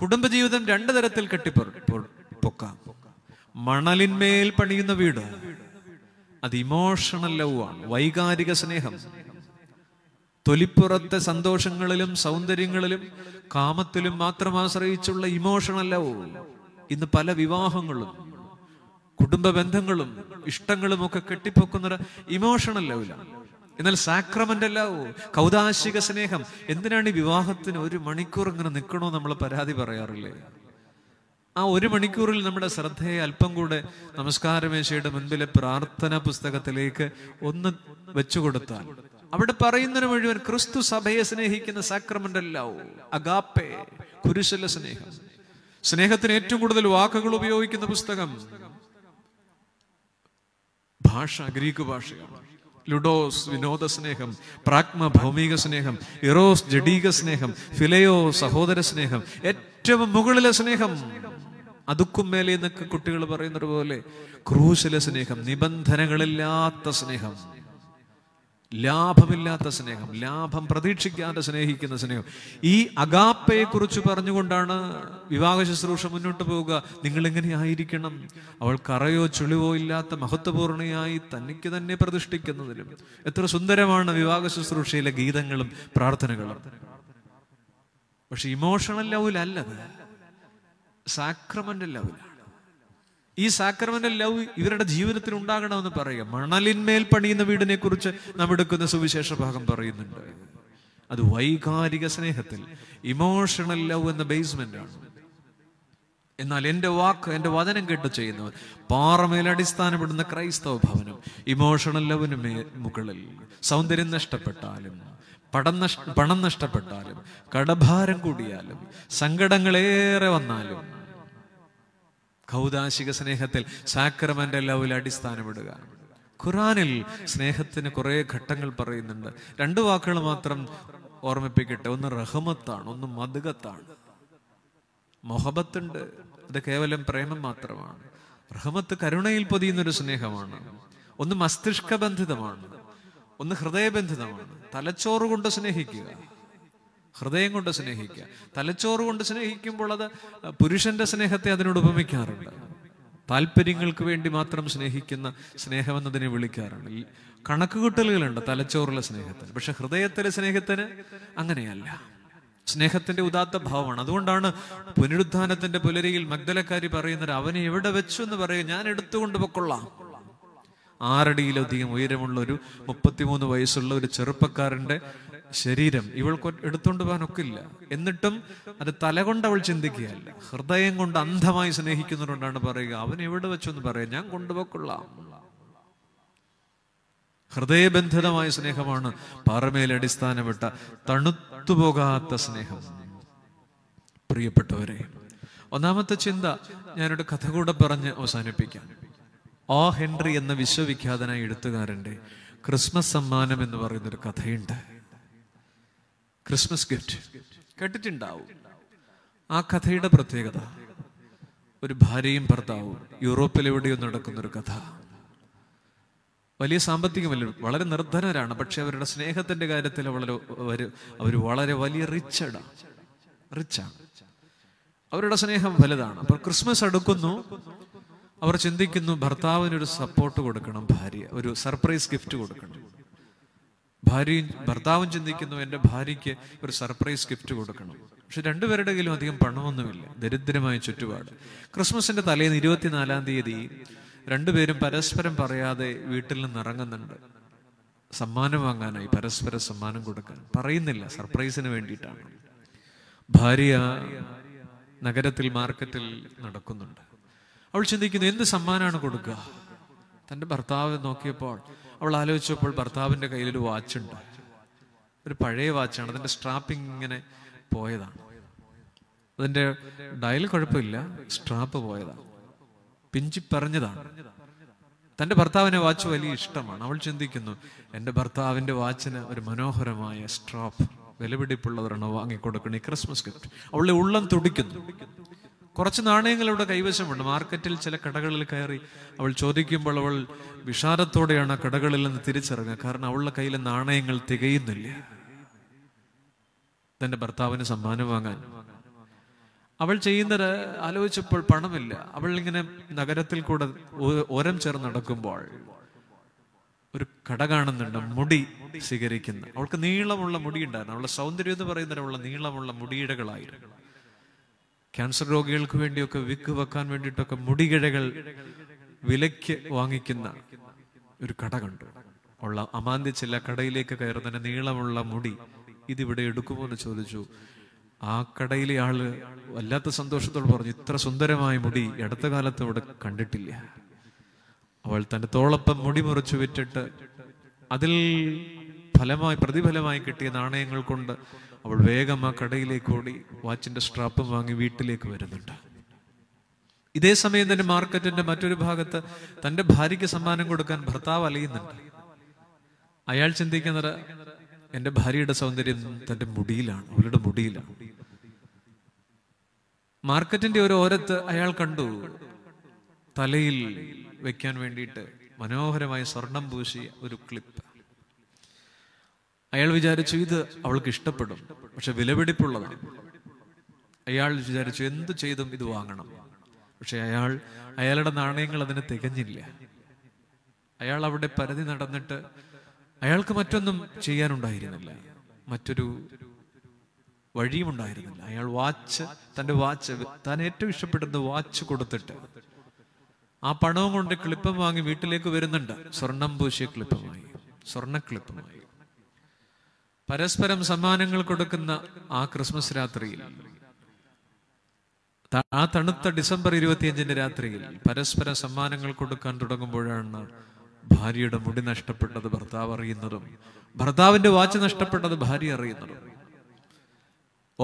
കുടുംബജീവിതം രണ്ടു തരത്തിൽ കെട്ടിപ്പൊക്കാം മണലിന്മേൽ പണിയുന്ന വീട് അത് ഇമോഷണൽ ലവാണ് വൈകാരിക സ്നേഹം തൊലിപ്പുറത്തെ സന്തോഷങ്ങളിലും സൗന്ദര്യങ്ങളിലും കാമത്തിലും മാത്രം ആശ്രയിച്ചുള്ള ഇമോഷണൽ ലവ് ഇന്ന് പല വിവാഹങ്ങളും കുടുംബ ബന്ധങ്ങളും ഇഷ്ടങ്ങളും ഒക്കെ ഒരു ഇമോഷണൽ ലെവലാണ് എന്നാൽ സാക്രമെന്റ് അല്ല കൗതാശിക സ്നേഹം എന്തിനാണ് ഈ വിവാഹത്തിന് ഒരു മണിക്കൂർ ഇങ്ങനെ നിൽക്കണോ നമ്മൾ പരാതി പറയാറില്ലേ ആ ഒരു മണിക്കൂറിൽ നമ്മുടെ ശ്രദ്ധയെ അല്പം കൂടെ നമസ്കാരമേശയുടെ മുൻപിലെ പ്രാർത്ഥന പുസ്തകത്തിലേക്ക് ഒന്ന് വെച്ചുകൊടുത്താൽ അവിടെ പറയുന്നതിന് മുഴുവൻ ക്രിസ്തു സഭയെ സ്നേഹിക്കുന്ന സാക്രമെന്റ് അല്ലാവോ അഗാപ്പെ കുരിശല സ്നേഹം സ്നേഹത്തിന് ഏറ്റവും കൂടുതൽ വാക്കുകൾ ഉപയോഗിക്കുന്ന പുസ്തകം ഭാഷ ഗ്രീക്ക് ഭാഷയാണ് ലുഡോസ് വിനോദസ്നേഹം പ്രാഗ്മ ഭൗമിക സ്നേഹം ഇറോസ് ജഡീക സ്നേഹം ഫിലയോ സഹോദര സ്നേഹം ഏറ്റവും മുകളിലെ സ്നേഹം അതുക്കും മേലെ എന്നൊക്കെ കുട്ടികൾ പറയുന്നത് പോലെ ക്രൂശിലെ സ്നേഹം നിബന്ധനകളില്ലാത്ത സ്നേഹം ലാഭമില്ലാത്ത സ്നേഹം ലാഭം പ്രതീക്ഷിക്കാതെ സ്നേഹിക്കുന്ന സ്നേഹം ഈ അഗാപ്പയെക്കുറിച്ച് പറഞ്ഞുകൊണ്ടാണ് വിവാഹ ശുശ്രൂഷ മുന്നോട്ട് പോവുക നിങ്ങളിങ്ങനെ ആയിരിക്കണം അവൾ കറയോ ചുളിവോ ഇല്ലാത്ത മഹത്വപൂർണയായി തനിക്ക് തന്നെ പ്രതിഷ്ഠിക്കുന്നതിലും എത്ര സുന്ദരമാണ് വിവാഹ ശുശ്രൂഷയിലെ ഗീതങ്ങളും പ്രാർത്ഥനകളും പക്ഷെ ഇമോഷണൽ ലവിലല്ലത് സാക്രമെന്റ് ലവിലാണ് ഈ സാക്രമെന്റ് ലവ് ഇവരുടെ ജീവിതത്തിൽ ഉണ്ടാകണമെന്ന് പറയുക മണലിന്മേൽ പണിയുന്ന വീടിനെ കുറിച്ച് നാം എടുക്കുന്ന സുവിശേഷ ഭാഗം പറയുന്നുണ്ട് അത് വൈകാരിക സ്നേഹത്തിൽ ഇമോഷണൽ ലവ് എന്ന ബേസ്മെന്റ് ആണ് എന്നാൽ എന്റെ വാക്ക് എന്റെ വചനം കേട്ട് ചെയ്യുന്നവർ പാറമേൽ അടിസ്ഥാനപ്പെടുന്ന ക്രൈസ്തവ ഭവനം ഇമോഷണൽ ലവിന് മേ മുകളിൽ സൗന്ദര്യം നഷ്ടപ്പെട്ടാലും പടം നഷ്ട പണം നഷ്ടപ്പെട്ടാലും കടഭാരം കൂടിയാലും സങ്കടങ്ങളേറെ വന്നാലും കൗതാശിക സ്നേഹത്തിൽ സാക്രമൻ്റെ ലവിൽ അടിസ്ഥാനമിടുക ഖുറാനിൽ സ്നേഹത്തിന് കുറേ ഘട്ടങ്ങൾ പറയുന്നുണ്ട് രണ്ട് വാക്കുകൾ മാത്രം ഓർമ്മിപ്പിക്കട്ടെ ഒന്ന് റഹമത്താണ് ഒന്ന് മതുകത്താണ് മൊഹബത്തുണ്ട് അത് കേവലം പ്രേമം മാത്രമാണ് റഹമത്ത് കരുണയിൽ പൊതിയുന്നൊരു സ്നേഹമാണ് ഒന്ന് മസ്തിഷ്കബന്ധിതമാണ് ഒന്ന് ഹൃദയബന്ധിതമാണ് തലച്ചോറ് കൊണ്ട് സ്നേഹിക്കുക ഹൃദയം കൊണ്ട് സ്നേഹിക്കുക തലച്ചോറ് കൊണ്ട് സ്നേഹിക്കുമ്പോൾ അത് പുരുഷന്റെ സ്നേഹത്തെ അതിനോട് ഉപമിക്കാറുണ്ട് താല്പര്യങ്ങൾക്ക് വേണ്ടി മാത്രം സ്നേഹിക്കുന്ന സ്നേഹം എന്നതിനെ വിളിക്കാറുണ്ട് കണക്കുകൂട്ടലുകളുണ്ട് തലച്ചോറിലെ സ്നേഹത്തിന് പക്ഷെ ഹൃദയത്തിലെ സ്നേഹത്തിന് അങ്ങനെയല്ല സ്നേഹത്തിന്റെ ഉദാത്ത ഭാവമാണ് അതുകൊണ്ടാണ് പുനരുദ്ധാനത്തിന്റെ പുലരിയിൽ മഗ്ദലക്കാരി പറയുന്നത് അവനെ എവിടെ വെച്ചു എന്ന് പറയുക ഞാൻ എടുത്തുകൊണ്ട് പൊക്കൊള്ളാം ആറടിയിലധികം ഉയരമുള്ള ഒരു മുപ്പത്തിമൂന്ന് വയസ്സുള്ള ഒരു ചെറുപ്പക്കാരന്റെ ശരീരം ഇവൾക്ക് എടുത്തുകൊണ്ട് പോകാൻ ഒക്കില്ല എന്നിട്ടും അത് തലകൊണ്ട് അവൾ ചിന്തിക്കുകയല്ല ഹൃദയം കൊണ്ട് അന്ധമായി സ്നേഹിക്കുന്നതുകൊണ്ടാണ് പറയുക അവൻ എവിടെ വെച്ചൊന്ന് പറയാം ഞാൻ കൊണ്ടുപോക്കൊള്ളാം ഹൃദയബന്ധിതമായ സ്നേഹമാണ് പാറമേൽ അടിസ്ഥാനമിട്ട തണുത്തുപോകാത്ത സ്നേഹം പ്രിയപ്പെട്ടവരെ ഒന്നാമത്തെ ചിന്ത ഞാനൊരു കഥ കൂടെ പറഞ്ഞ് അവസാനിപ്പിക്കാം ഓ ഹെൻറി എന്ന വിശ്വവിഖ്യാതനായ എഴുത്തുകാരൻ്റെ ക്രിസ്മസ് സമ്മാനം എന്ന് പറയുന്നൊരു കഥയുണ്ട് ക്രിസ്മസ് ഗിഫ്റ്റ് കേട്ടിട്ടുണ്ടാവും ആ കഥയുടെ പ്രത്യേകത ഒരു ഭാര്യയും ഭർത്താവും യൂറോപ്പിലെവിടെയോ നടക്കുന്നൊരു കഥ വലിയ സാമ്പത്തികമല്ല വളരെ നിർദ്ധനരാണ് പക്ഷെ അവരുടെ സ്നേഹത്തിന്റെ കാര്യത്തിൽ വളരെ അവർ വളരെ വലിയ റിച്ചഡാണ് റിച്ചാണ് അവരുടെ സ്നേഹം വലുതാണ് അപ്പോൾ ക്രിസ്മസ് അടുക്കുന്നു അവർ ചിന്തിക്കുന്നു ഭർത്താവിനൊരു സപ്പോർട്ട് കൊടുക്കണം ഭാര്യ ഒരു സർപ്രൈസ് ഗിഫ്റ്റ് കൊടുക്കണം ഭാര്യയും ഭർത്താവും ചിന്തിക്കുന്നു എൻ്റെ ഭാര്യയ്ക്ക് ഒരു സർപ്രൈസ് ഗിഫ്റ്റ് കൊടുക്കണം പക്ഷെ രണ്ടുപേരുടെ അധികം പണമൊന്നുമില്ല ദരിദ്രമായ ചുറ്റുപാട് ക്രിസ്മസിന്റെ തലേന്ന് ഇരുപത്തിനാലാം തീയതി രണ്ടുപേരും പരസ്പരം പറയാതെ വീട്ടിൽ നിന്ന് ഇറങ്ങുന്നുണ്ട് സമ്മാനം വാങ്ങാനായി പരസ്പരം സമ്മാനം കൊടുക്കാൻ പറയുന്നില്ല സർപ്രൈസിന് വേണ്ടിയിട്ടാണ് ഭാര്യ നഗരത്തിൽ മാർക്കറ്റിൽ നടക്കുന്നുണ്ട് അവൾ ചിന്തിക്കുന്നു എന്ത് സമ്മാനമാണ് കൊടുക്കുക തൻ്റെ ഭർത്താവ് നോക്കിയപ്പോൾ അവൾ ആലോചിച്ചപ്പോൾ ഭർത്താവിൻ്റെ കയ്യിലൊരു വാച്ചുണ്ട് ഒരു പഴയ വാച്ചാണ് അതിൻ്റെ സ്ട്രാപ്പിംഗ് ഇങ്ങനെ പോയതാണ് അതിൻ്റെ ഡയൽ കുഴപ്പമില്ല സ്ട്രാപ്പ് പോയതാണ് പിഞ്ചി പറഞ്ഞതാണ് തൻ്റെ ഭർത്താവിനെ വാച്ച് വലിയ ഇഷ്ടമാണ് അവൾ ചിന്തിക്കുന്നു എൻ്റെ ഭർത്താവിൻ്റെ വാച്ചിന് ഒരു മനോഹരമായ സ്ട്രാപ്പ് വിലപിടിപ്പുള്ള ഒരെണ്ണം വാങ്ങിക്കൊടുക്കണം ഈ ക്രിസ്മസ് ഗിഫ്റ്റ് അവളുടെ ഉള്ളം തുടിക്കുന്നു കുറച്ച് നാണയങ്ങൾ ഇവിടെ കൈവശമുണ്ട് മാർക്കറ്റിൽ ചില കടകളിൽ കയറി അവൾ ചോദിക്കുമ്പോൾ അവൾ വിഷാദത്തോടെയാണ് ആ കടകളിൽ നിന്ന് തിരിച്ചറിഞ്ഞത് കാരണം അവളുടെ കയ്യിലെ നാണയങ്ങൾ തികയുന്നില്ല തന്റെ ഭർത്താവിന് സമ്മാനം വാങ്ങാൻ അവൾ ചെയ്യുന്നത് ആലോചിച്ചപ്പോൾ പണമില്ല അവൾ ഇങ്ങനെ നഗരത്തിൽ കൂടെ ഓരം ചേർന്ന് നടക്കുമ്പോൾ ഒരു കട കാണുന്നുണ്ട് മുടി സ്വീകരിക്കുന്ന അവൾക്ക് നീളമുള്ള മുടി ഉണ്ടായിരുന്നു അവളുടെ സൗന്ദര്യം എന്ന് പറയുന്നതിന് അവളുടെ നീളമുള്ള മുടിയിടകളായിരുന്നു ക്യാൻസർ രോഗികൾക്ക് വേണ്ടിയൊക്കെ വിക്ക് വെക്കാൻ വേണ്ടിയിട്ടൊക്കെ മുടികിഴകൾ വിലയ്ക്ക് വാങ്ങിക്കുന്ന ഒരു കട കണ്ടു ഉള്ള അമാന്തി അമാന്തിച്ചില്ല കടയിലേക്ക് കയറുന്നതിന് നീളമുള്ള മുടി ഇതിവിടെ എടുക്കുമോ എന്ന് ചോദിച്ചു ആ കടയിലെ ആള് വല്ലാത്ത സന്തോഷത്തോട് പറഞ്ഞു ഇത്ര സുന്ദരമായ മുടി അടുത്ത കാലത്ത് ഇവിടെ കണ്ടിട്ടില്ല അവൾ തന്റെ തോളപ്പം മുടി മുറിച്ചു വിറ്റിട്ട് അതിൽ ഫലമായി പ്രതിഫലമായി കിട്ടിയ നാണയങ്ങൾ കൊണ്ട് അവൾ വേഗം ആ കടയിലേക്ക് ഓടി വാച്ചിന്റെ സ്ട്രാപ്പ് വാങ്ങി വീട്ടിലേക്ക് വരുന്നുണ്ട് ഇതേ സമയം തന്നെ മാർക്കറ്റിന്റെ മറ്റൊരു ഭാഗത്ത് തന്റെ ഭാര്യയ്ക്ക് സമ്മാനം കൊടുക്കാൻ ഭർത്താവ് അലയുന്നുണ്ട് അയാൾ ചിന്തിക്കുന്നത് എൻ്റെ ഭാര്യയുടെ സൗന്ദര്യം തൻ്റെ മുടിയിലാണ് അവളുടെ മുടിയിലാണ് മാർക്കറ്റിന്റെ ഒരു ഓരത്ത് അയാൾ കണ്ടു തലയിൽ വെക്കാൻ വേണ്ടിയിട്ട് മനോഹരമായി സ്വർണം പൂശി ഒരു ക്ലിപ്പ് അയാൾ വിചാരിച്ചു ഇത് അവൾക്ക് ഇഷ്ടപ്പെടും പക്ഷെ വിലപിടിപ്പുള്ളതാണ് അയാൾ വിചാരിച്ചു എന്തു ചെയ്തും ഇത് വാങ്ങണം പക്ഷെ അയാൾ അയാളുടെ നാണയങ്ങൾ അതിന് തികഞ്ഞില്ല അയാൾ അവിടെ പരതി നടന്നിട്ട് അയാൾക്ക് മറ്റൊന്നും ചെയ്യാനുണ്ടായിരുന്നില്ല മറ്റൊരു വഴിയും ഉണ്ടായിരുന്നില്ല അയാൾ വാച്ച് തന്റെ വാച്ച് താൻ ഏറ്റവും ഇഷ്ടപ്പെടുന്ന വാച്ച് കൊടുത്തിട്ട് ആ പണവും കൊണ്ട് ക്ലിപ്പം വാങ്ങി വീട്ടിലേക്ക് വരുന്നുണ്ട് സ്വർണം പൂശിയ ക്ലിപ്പമായി സ്വർണ്ണ ക്ലിപ്പമായി പരസ്പരം സമ്മാനങ്ങൾ കൊടുക്കുന്ന ആ ക്രിസ്മസ് രാത്രിയിൽ ആ തണുത്ത ഡിസംബർ ഇരുപത്തിയഞ്ചിന്റെ രാത്രിയിൽ പരസ്പര സമ്മാനങ്ങൾ കൊടുക്കാൻ തുടങ്ങുമ്പോഴാണ് ഭാര്യയുടെ മുടി നഷ്ടപ്പെട്ടത് ഭർത്താവ് അറിയുന്നതും ഭർത്താവിന്റെ വാച്ച് നഷ്ടപ്പെട്ടത് ഭാര്യ അറിയുന്നതും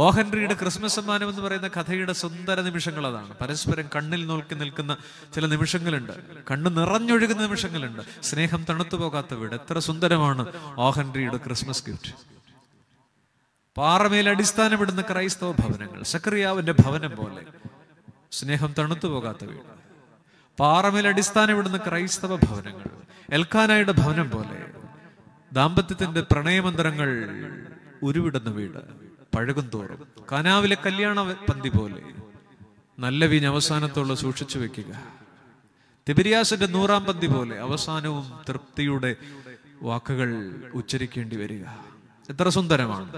ഓഹൻറിയുടെ ക്രിസ്മസ് സമ്മാനം എന്ന് പറയുന്ന കഥയുടെ സുന്ദര നിമിഷങ്ങൾ അതാണ് പരസ്പരം കണ്ണിൽ നോക്കി നിൽക്കുന്ന ചില നിമിഷങ്ങളുണ്ട് കണ്ണ് നിറഞ്ഞൊഴുകുന്ന നിമിഷങ്ങളുണ്ട് സ്നേഹം തണുത്തു പോകാത്ത വീട് എത്ര സുന്ദരമാണ് ഓഹൻറിയുടെ ക്രിസ്മസ് ഗിഫ്റ്റ് പാറമേൽ അടിസ്ഥാനമിടുന്ന ക്രൈസ്തവ ഭവനങ്ങൾ സക്രിയാവിന്റെ ഭവനം പോലെ സ്നേഹം തണുത്തു പോകാത്ത വീട് പാറമേൽ അടിസ്ഥാനമിടുന്ന ക്രൈസ്തവ ഭവനങ്ങൾ എൽക്കാനായുടെ ഭവനം പോലെ ദാമ്പത്യത്തിന്റെ പ്രണയമന്ത്രങ്ങൾ ഉരുവിടുന്ന വീട് പഴകും തോറും കനാവിലെ കല്യാണ പന്തി പോലെ നല്ല വീഞ്ഞ് അവസാനത്തോളം സൂക്ഷിച്ചു വെക്കുക തിബിരിയാസിന്റെ നൂറാം പന്തി പോലെ അവസാനവും തൃപ്തിയുടെ വാക്കുകൾ ഉച്ചരിക്കേണ്ടി വരിക എത്ര സുന്ദരമാണ്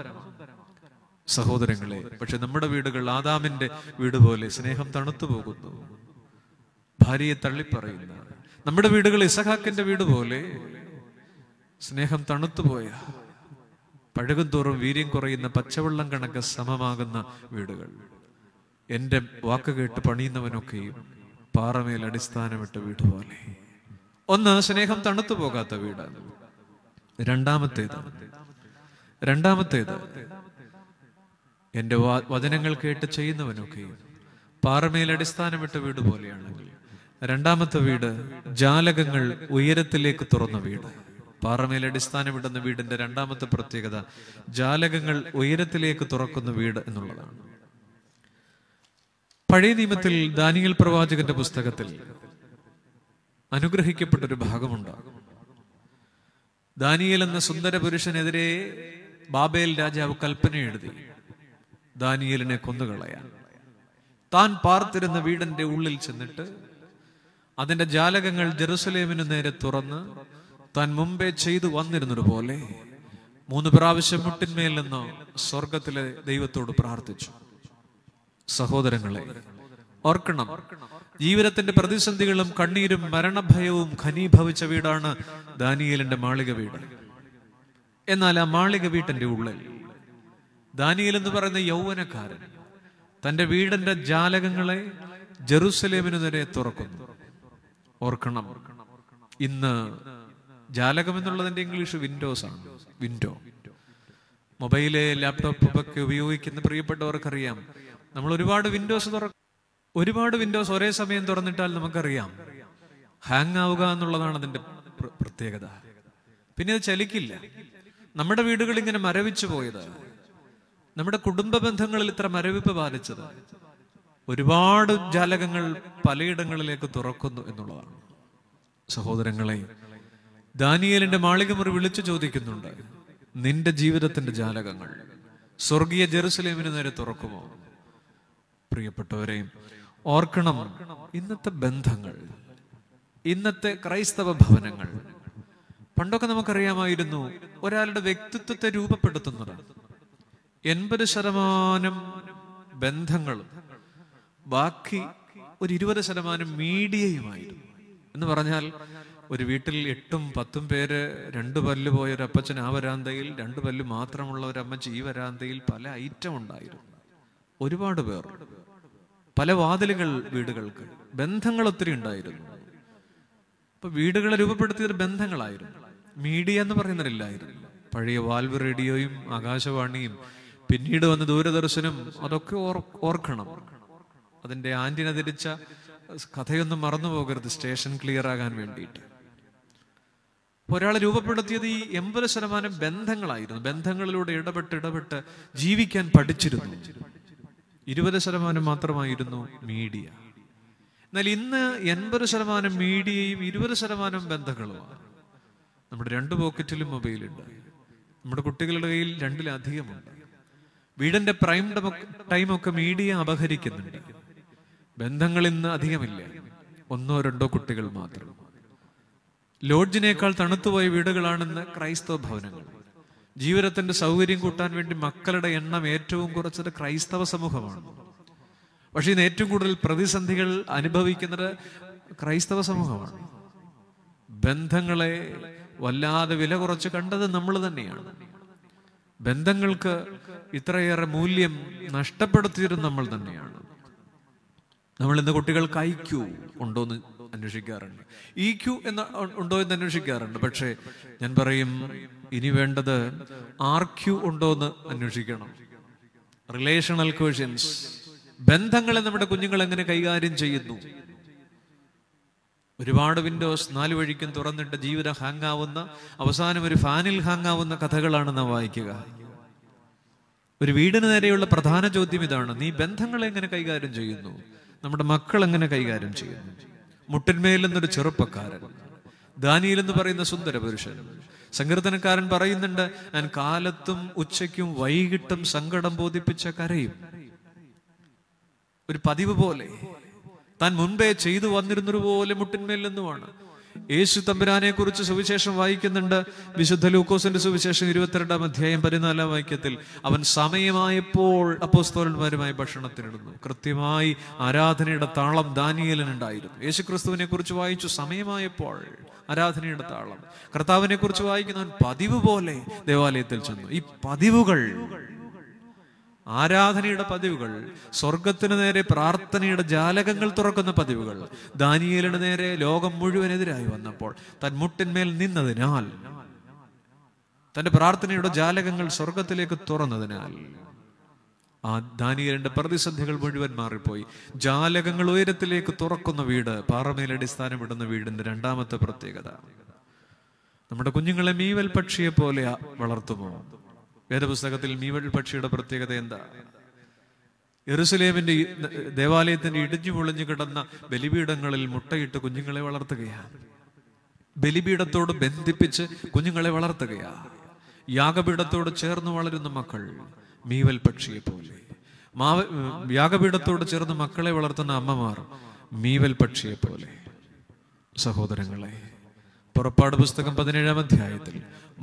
സഹോദരങ്ങളെ പക്ഷെ നമ്മുടെ വീടുകൾ ആദാമിന്റെ വീട് പോലെ സ്നേഹം തണുത്തു പോകുന്നു ഭാര്യയെ തള്ളിപ്പറയുന്ന നമ്മുടെ വീടുകൾ ഇസഹാക്കിന്റെ വീട് പോലെ സ്നേഹം തണുത്തുപോയ തോറും വീര്യം കുറയുന്ന പച്ചവെള്ളം കണക്ക് സമമാകുന്ന വീടുകൾ എന്റെ വാക്ക് കേട്ട് പണിയുന്നവനൊക്കെയും പാറമേൽ അടിസ്ഥാനമിട്ട വീട് പോലെ ഒന്ന് സ്നേഹം തണുത്തു പോകാത്ത വീട് രണ്ടാമത്തേത് രണ്ടാമത്തേത് എന്റെ വചനങ്ങൾ കേട്ട് ചെയ്യുന്നവനൊക്കെയും പാറമേൽ അടിസ്ഥാനമിട്ട വീട് പോലെയാണെങ്കിൽ രണ്ടാമത്തെ വീട് ജാലകങ്ങൾ ഉയരത്തിലേക്ക് തുറന്ന വീട് പാറമേലെ അടിസ്ഥാനമിടുന്ന വീടിന്റെ രണ്ടാമത്തെ പ്രത്യേകത ജാലകങ്ങൾ ഉയരത്തിലേക്ക് തുറക്കുന്ന വീട് എന്നുള്ളതാണ് പഴയ നിയമത്തിൽ ദാനിയൽ പ്രവാചകന്റെ പുസ്തകത്തിൽ അനുഗ്രഹിക്കപ്പെട്ടൊരു ഭാഗമുണ്ട് ദാനിയൽ എന്ന സുന്ദര പുരുഷനെതിരെ ബാബേൽ രാജാവ് കൽപ്പന എഴുതി ദാനിയലിനെ കൊന്നുകളയാൻ താൻ പാർത്തിരുന്ന വീടിന്റെ ഉള്ളിൽ ചെന്നിട്ട് അതിന്റെ ജാലകങ്ങൾ ജെറുസലേമിനു നേരെ തുറന്ന് താൻ മുമ്പേ ചെയ്തു വന്നിരുന്നത് പോലെ മൂന്ന് പ്രാവശ്യം മുട്ടിന്മേൽ നിന്ന് സ്വർഗത്തിലെ ദൈവത്തോട് പ്രാർത്ഥിച്ചു സഹോദരങ്ങളെ ഓർക്കണം ജീവിതത്തിന്റെ പ്രതിസന്ധികളും കണ്ണീരും മരണഭയവും ഖനീഭവിച്ച വീടാണ് ദാനിയലിന്റെ മാളിക വീട് എന്നാൽ ആ മാളിക വീട്ടിന്റെ ഉള്ളിൽ ദാനിയൽ എന്ന് പറയുന്ന യൗവനക്കാരൻ തന്റെ വീടിന്റെ ജാലകങ്ങളെ ജെറുസലേമിനു നേരെ തുറക്കുന്നു ഓർക്കണം ഇന്ന് ജാലകം എന്നുള്ളതിന്റെ ഇംഗ്ലീഷ് വിൻഡോസ് ആണ് വിൻഡോ മൊബൈല് ലാപ്ടോപ്പ് ഒക്കെ ഉപയോഗിക്കുന്ന പ്രിയപ്പെട്ടവർക്കറിയാം നമ്മൾ ഒരുപാട് വിൻഡോസ് തുറ ഒരുപാട് വിൻഡോസ് ഒരേ സമയം തുറന്നിട്ടാൽ നമുക്കറിയാം ഹാങ് ആവുക എന്നുള്ളതാണ് അതിൻ്റെ പ്രത്യേകത പിന്നെ അത് ചലിക്കില്ല നമ്മുടെ വീടുകൾ ഇങ്ങനെ മരവിച്ചു പോയത് നമ്മുടെ കുടുംബ ബന്ധങ്ങളിൽ ഇത്ര മരവിപ്പ് ബാധിച്ചത് ഒരുപാട് ജാലകങ്ങൾ പലയിടങ്ങളിലേക്ക് തുറക്കുന്നു എന്നുള്ളതാണ് സഹോദരങ്ങളെ ദാനിയേലിന്റെ മാളികമുറി വിളിച്ചു ചോദിക്കുന്നുണ്ട് നിന്റെ ജീവിതത്തിന്റെ ജാലകങ്ങൾ സ്വർഗീയ ജെറുസലേമിന് നേരെ തുറക്കുമോ പ്രിയപ്പെട്ടവരെ ഓർക്കണം ഇന്നത്തെ ബന്ധങ്ങൾ ഇന്നത്തെ ക്രൈസ്തവ ഭവനങ്ങൾ പണ്ടൊക്കെ നമുക്കറിയാമായിരുന്നു ഒരാളുടെ വ്യക്തിത്വത്തെ രൂപപ്പെടുത്തുന്നത് എൺപത് ശതമാനം ബന്ധങ്ങളും ബാക്കി ഒരു ഇരുപത് ശതമാനം മീഡിയയുമായിരുന്നു എന്ന് പറഞ്ഞാൽ ഒരു വീട്ടിൽ എട്ടും പത്തും പേര് രണ്ട് പല്ല് പോയ ഒരു അപ്പച്ചൻ ആ വരാന്തയിൽ രണ്ട് പല്ല് മാത്രമുള്ള ഒരു അമ്മച്ചി ഈ വരാന്തയിൽ പല ഐറ്റം ഉണ്ടായിരുന്നു ഒരുപാട് പേർ പല വാതിലുകൾ വീടുകൾക്ക് ബന്ധങ്ങൾ ഒത്തിരി ഉണ്ടായിരുന്നു അപ്പൊ വീടുകളെ രൂപപ്പെടുത്തിയത് ബന്ധങ്ങളായിരുന്നു മീഡിയ എന്ന് പറയുന്നില്ലായിരുന്നു പഴയ വാൽവ് റേഡിയോയും ആകാശവാണിയും പിന്നീട് വന്ന ദൂരദർശനും അതൊക്കെ ഓർക്കണം അതിന്റെ ആന്റിന തിരിച്ച കഥയൊന്നും മറന്നു പോകരുത് സ്റ്റേഷൻ ക്ലിയർ ആകാൻ വേണ്ടിയിട്ട് ഒരാളെ രൂപപ്പെടുത്തിയത് ഈ എൺപത് ശതമാനം ബന്ധങ്ങളായിരുന്നു ബന്ധങ്ങളിലൂടെ ഇടപെട്ട് ഇടപെട്ട് ജീവിക്കാൻ പഠിച്ചിരുന്നു ഇരുപത് ശതമാനം മാത്രമായിരുന്നു മീഡിയ എന്നാൽ ഇന്ന് എൺപത് ശതമാനം മീഡിയയും ഇരുപത് ശതമാനം ബന്ധങ്ങളുമാണ് നമ്മുടെ രണ്ട് പോക്കറ്റിലും മൊബൈലുണ്ട് നമ്മുടെ കുട്ടികളുടെ കയ്യിൽ രണ്ടിലധികമുണ്ട് വീടിന്റെ പ്രൈം ടൈമൊക്കെ മീഡിയ അപഹരിക്കുന്നുണ്ട് ബന്ധങ്ങൾ ഇന്ന് അധികമില്ല ഒന്നോ രണ്ടോ കുട്ടികൾ മാത്രം ലോഡ്ജിനേക്കാൾ തണുത്തുപോയ വീടുകളാണെന്ന് ക്രൈസ്തവ ഭവനങ്ങൾ ജീവിതത്തിന്റെ സൗകര്യം കൂട്ടാൻ വേണ്ടി മക്കളുടെ എണ്ണം ഏറ്റവും കുറച്ചത് ക്രൈസ്തവ സമൂഹമാണ് പക്ഷെ ഇന്ന് ഏറ്റവും കൂടുതൽ പ്രതിസന്ധികൾ അനുഭവിക്കുന്നത് ക്രൈസ്തവ സമൂഹമാണ് ബന്ധങ്ങളെ വല്ലാതെ വില കുറച്ച് കണ്ടത് നമ്മൾ തന്നെയാണ് ബന്ധങ്ങൾക്ക് ഇത്രയേറെ മൂല്യം നഷ്ടപ്പെടുത്തിയത് നമ്മൾ തന്നെയാണ് നമ്മൾ ഇന്ന് കുട്ടികൾക്ക് ഐക്യൂ എന്ന് അന്വേഷിക്കാറുണ്ട് ഇ e ക്യു എന്ന ഉണ്ടോ എന്ന് അന്വേഷിക്കാറുണ്ട് പക്ഷേ ഞാൻ പറയും ഇനി വേണ്ടത് ആർ ക്യു ഉണ്ടോ എന്ന് അന്വേഷിക്കണം റിലേഷണൽ ക്വസ്റ്റ്യൻസ് ബന്ധങ്ങളെ നമ്മുടെ കുഞ്ഞുങ്ങൾ എങ്ങനെ കൈകാര്യം ചെയ്യുന്നു ഒരുപാട് വിൻഡോസ് നാല് വഴിക്കും തുറന്നിട്ട് ജീവിതം ഹാങ്ങാവുന്ന അവസാനം ഒരു ഫാനിൽ ഹാങ്ങാവുന്ന കഥകളാണ് നാം വായിക്കുക ഒരു വീടിന് നേരെയുള്ള പ്രധാന ചോദ്യം ഇതാണ് നീ ബന്ധങ്ങളെ എങ്ങനെ കൈകാര്യം ചെയ്യുന്നു നമ്മുടെ മക്കൾ എങ്ങനെ കൈകാര്യം ചെയ്യുന്നു മുട്ടിന്മേൽ എന്നൊരു ചെറുപ്പക്കാരൻ ദാനിയിൽ എന്ന് പറയുന്ന സുന്ദര പുരുഷൻ സങ്കീർത്തനക്കാരൻ പറയുന്നുണ്ട് ഞാൻ കാലത്തും ഉച്ചയ്ക്കും വൈകിട്ടും സങ്കടം ബോധിപ്പിച്ച കരയും ഒരു പതിവ് പോലെ താൻ മുൻപേ ചെയ്തു വന്നിരുന്നതുപോലെ മുട്ടിന്മേൽ നിന്നുമാണ് യേശു തമ്പുരാനെ കുറിച്ച് സുവിശേഷം വായിക്കുന്നുണ്ട് വിശുദ്ധ ലൂക്കോസിന്റെ സുവിശേഷം ഇരുപത്തിരണ്ടാം അധ്യായം പതിനാലാം വാക്യത്തിൽ അവൻ സമയമായപ്പോൾ അപ്പോസ്തോലന്മാരുമായി ഭക്ഷണത്തിനിടുന്നു കൃത്യമായി ആരാധനയുടെ താളം ദാനിയലിനുണ്ടായിരുന്നു യേശു ക്രിസ്തുവിനെ കുറിച്ച് വായിച്ചു സമയമായപ്പോൾ ആരാധനയുടെ താളം കർത്താവിനെ കുറിച്ച് വായിക്കുന്നവൻ പതിവ് പോലെ ദേവാലയത്തിൽ ചെന്നു ഈ പതിവുകൾ ആരാധനയുടെ പതിവുകൾ സ്വർഗത്തിനു നേരെ പ്രാർത്ഥനയുടെ ജാലകങ്ങൾ തുറക്കുന്ന പതിവുകൾ ദാനിയലിന് നേരെ ലോകം മുഴുവനെതിരായി വന്നപ്പോൾ തൻ മുട്ടിന്മേൽ നിന്നതിനാൽ തന്റെ പ്രാർത്ഥനയുടെ ജാലകങ്ങൾ സ്വർഗത്തിലേക്ക് തുറന്നതിനാൽ ആ ദാനിയലിന്റെ പ്രതിസന്ധികൾ മുഴുവൻ മാറിപ്പോയി ജാലകങ്ങൾ ഉയരത്തിലേക്ക് തുറക്കുന്ന വീട് ഇടുന്ന വീടിന്റെ രണ്ടാമത്തെ പ്രത്യേകത നമ്മുടെ കുഞ്ഞുങ്ങളെ മീവൽ പക്ഷിയെ പോലെ വളർത്തുമോ വേദപുസ്തകത്തിൽ മീവൽ പക്ഷിയുടെ പ്രത്യേകത എന്താ എറുസലേമിന്റെ ദേവാലയത്തിന്റെ ഇടിഞ്ഞു പൊളിഞ്ഞു കിടന്ന ബലിപീഠങ്ങളിൽ മുട്ടയിട്ട് കുഞ്ഞുങ്ങളെ വളർത്തുകയാണ് ബലിപീഠത്തോട് ബന്ധിപ്പിച്ച് കുഞ്ഞുങ്ങളെ വളർത്തുകയാണ് യാഗപീഠത്തോട് ചേർന്ന് വളരുന്ന മക്കൾ മീവൽ പക്ഷിയെ പോലെ മാവ യാഗപീഠത്തോട് ചേർന്ന് മക്കളെ വളർത്തുന്ന അമ്മമാർ മീവൽ പക്ഷിയെ പോലെ സഹോദരങ്ങളെ പുറപ്പാട് പുസ്തകം പതിനേഴാം അധ്യായത്തിൽ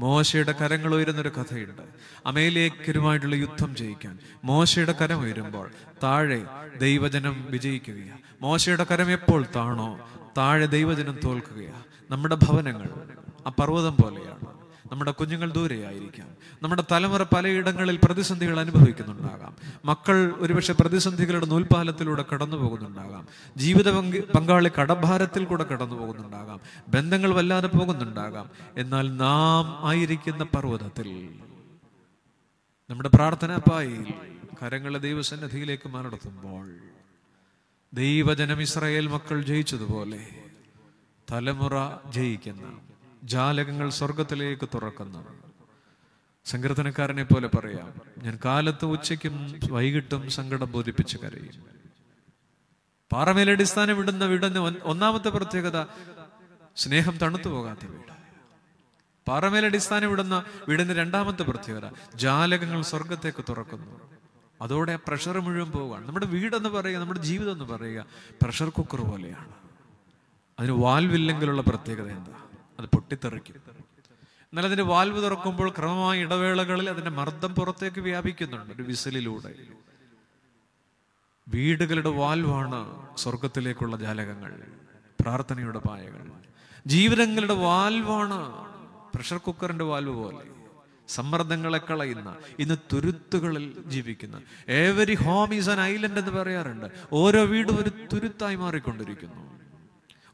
മോശയുടെ കരങ്ങൾ ഉയരുന്നൊരു കഥയുണ്ട് അമേലേക്കരുമായിട്ടുള്ള യുദ്ധം ജയിക്കാൻ മോശയുടെ കരം ഉയരുമ്പോൾ താഴെ ദൈവജനം വിജയിക്കുകയാണ് മോശയുടെ കരം എപ്പോൾ താണോ താഴെ ദൈവജനം തോൽക്കുകയാണ് നമ്മുടെ ഭവനങ്ങൾ ആ പർവ്വതം പോലെയാണ് നമ്മുടെ കുഞ്ഞുങ്ങൾ ദൂരെയായിരിക്കാം നമ്മുടെ തലമുറ പലയിടങ്ങളിൽ പ്രതിസന്ധികൾ അനുഭവിക്കുന്നുണ്ടാകാം മക്കൾ ഒരുപക്ഷെ പ്രതിസന്ധികളുടെ നൂൽപാലത്തിലൂടെ കടന്നു പോകുന്നുണ്ടാകാം ജീവിത പങ്കാളി കടഭാരത്തിൽ കൂടെ കടന്നു പോകുന്നുണ്ടാകാം ബന്ധങ്ങൾ വല്ലാതെ പോകുന്നുണ്ടാകാം എന്നാൽ നാം ആയിരിക്കുന്ന പർവ്വതത്തിൽ നമ്മുടെ പ്രാർത്ഥനാപ്പായിൽ കരങ്ങളെ ദൈവസന്നിധിയിലേക്ക് മലർത്തുമ്പോൾ ദൈവജനം ഇസ്രയേൽ മക്കൾ ജയിച്ചതുപോലെ തലമുറ ജയിക്കുന്ന ജാലകങ്ങൾ സ്വർഗത്തിലേക്ക് തുറക്കുന്നു സങ്കീർത്തനക്കാരനെ പോലെ പറയാം ഞാൻ കാലത്ത് ഉച്ചയ്ക്കും വൈകിട്ടും സങ്കടം ബോധിപ്പിച്ച് കരയും പാറമേലടിസ്ഥാനം ഇടുന്ന വീടിന് ഒന്നാമത്തെ പ്രത്യേകത സ്നേഹം തണുത്തു പോകാത്ത വീട് പാറമേലടിസ്ഥാനം ഇടുന്ന വീടിന് രണ്ടാമത്തെ പ്രത്യേകത ജാലകങ്ങൾ സ്വർഗത്തേക്ക് തുറക്കുന്നു അതോടെ പ്രഷർ മുഴുവൻ പോവുകയാണ് നമ്മുടെ വീടെന്ന് പറയുക നമ്മുടെ ജീവിതം എന്ന് പറയുക പ്രഷർ കുക്കർ പോലെയാണ് അതിന് വാൽവില്ലെങ്കിലുള്ള പ്രത്യേകത എന്താ അത് പൊട്ടിത്തെറിക്കും എന്നാൽ അതിന്റെ വാൽവ് തുറക്കുമ്പോൾ ക്രമമായ ഇടവേളകളിൽ അതിന്റെ മർദ്ദം പുറത്തേക്ക് വ്യാപിക്കുന്നുണ്ട് ഒരു വിസിലിലൂടെ വീടുകളുടെ വാൽവാണ് സ്വർഗത്തിലേക്കുള്ള ജാലകങ്ങൾ പ്രാർത്ഥനയുടെ പായകൾ ജീവിതങ്ങളുടെ വാൽവാണ് പ്രഷർ കുക്കറിന്റെ വാൽവ് പോലെ സമ്മർദ്ദങ്ങളെ കളയുന്ന ഇന്ന് തുരുത്തുകളിൽ ജീവിക്കുന്ന every home is an island എന്ന് പറയാറുണ്ട് ഓരോ വീടും ഒരു തുരുത്തായി മാറിക്കൊണ്ടിരിക്കുന്നു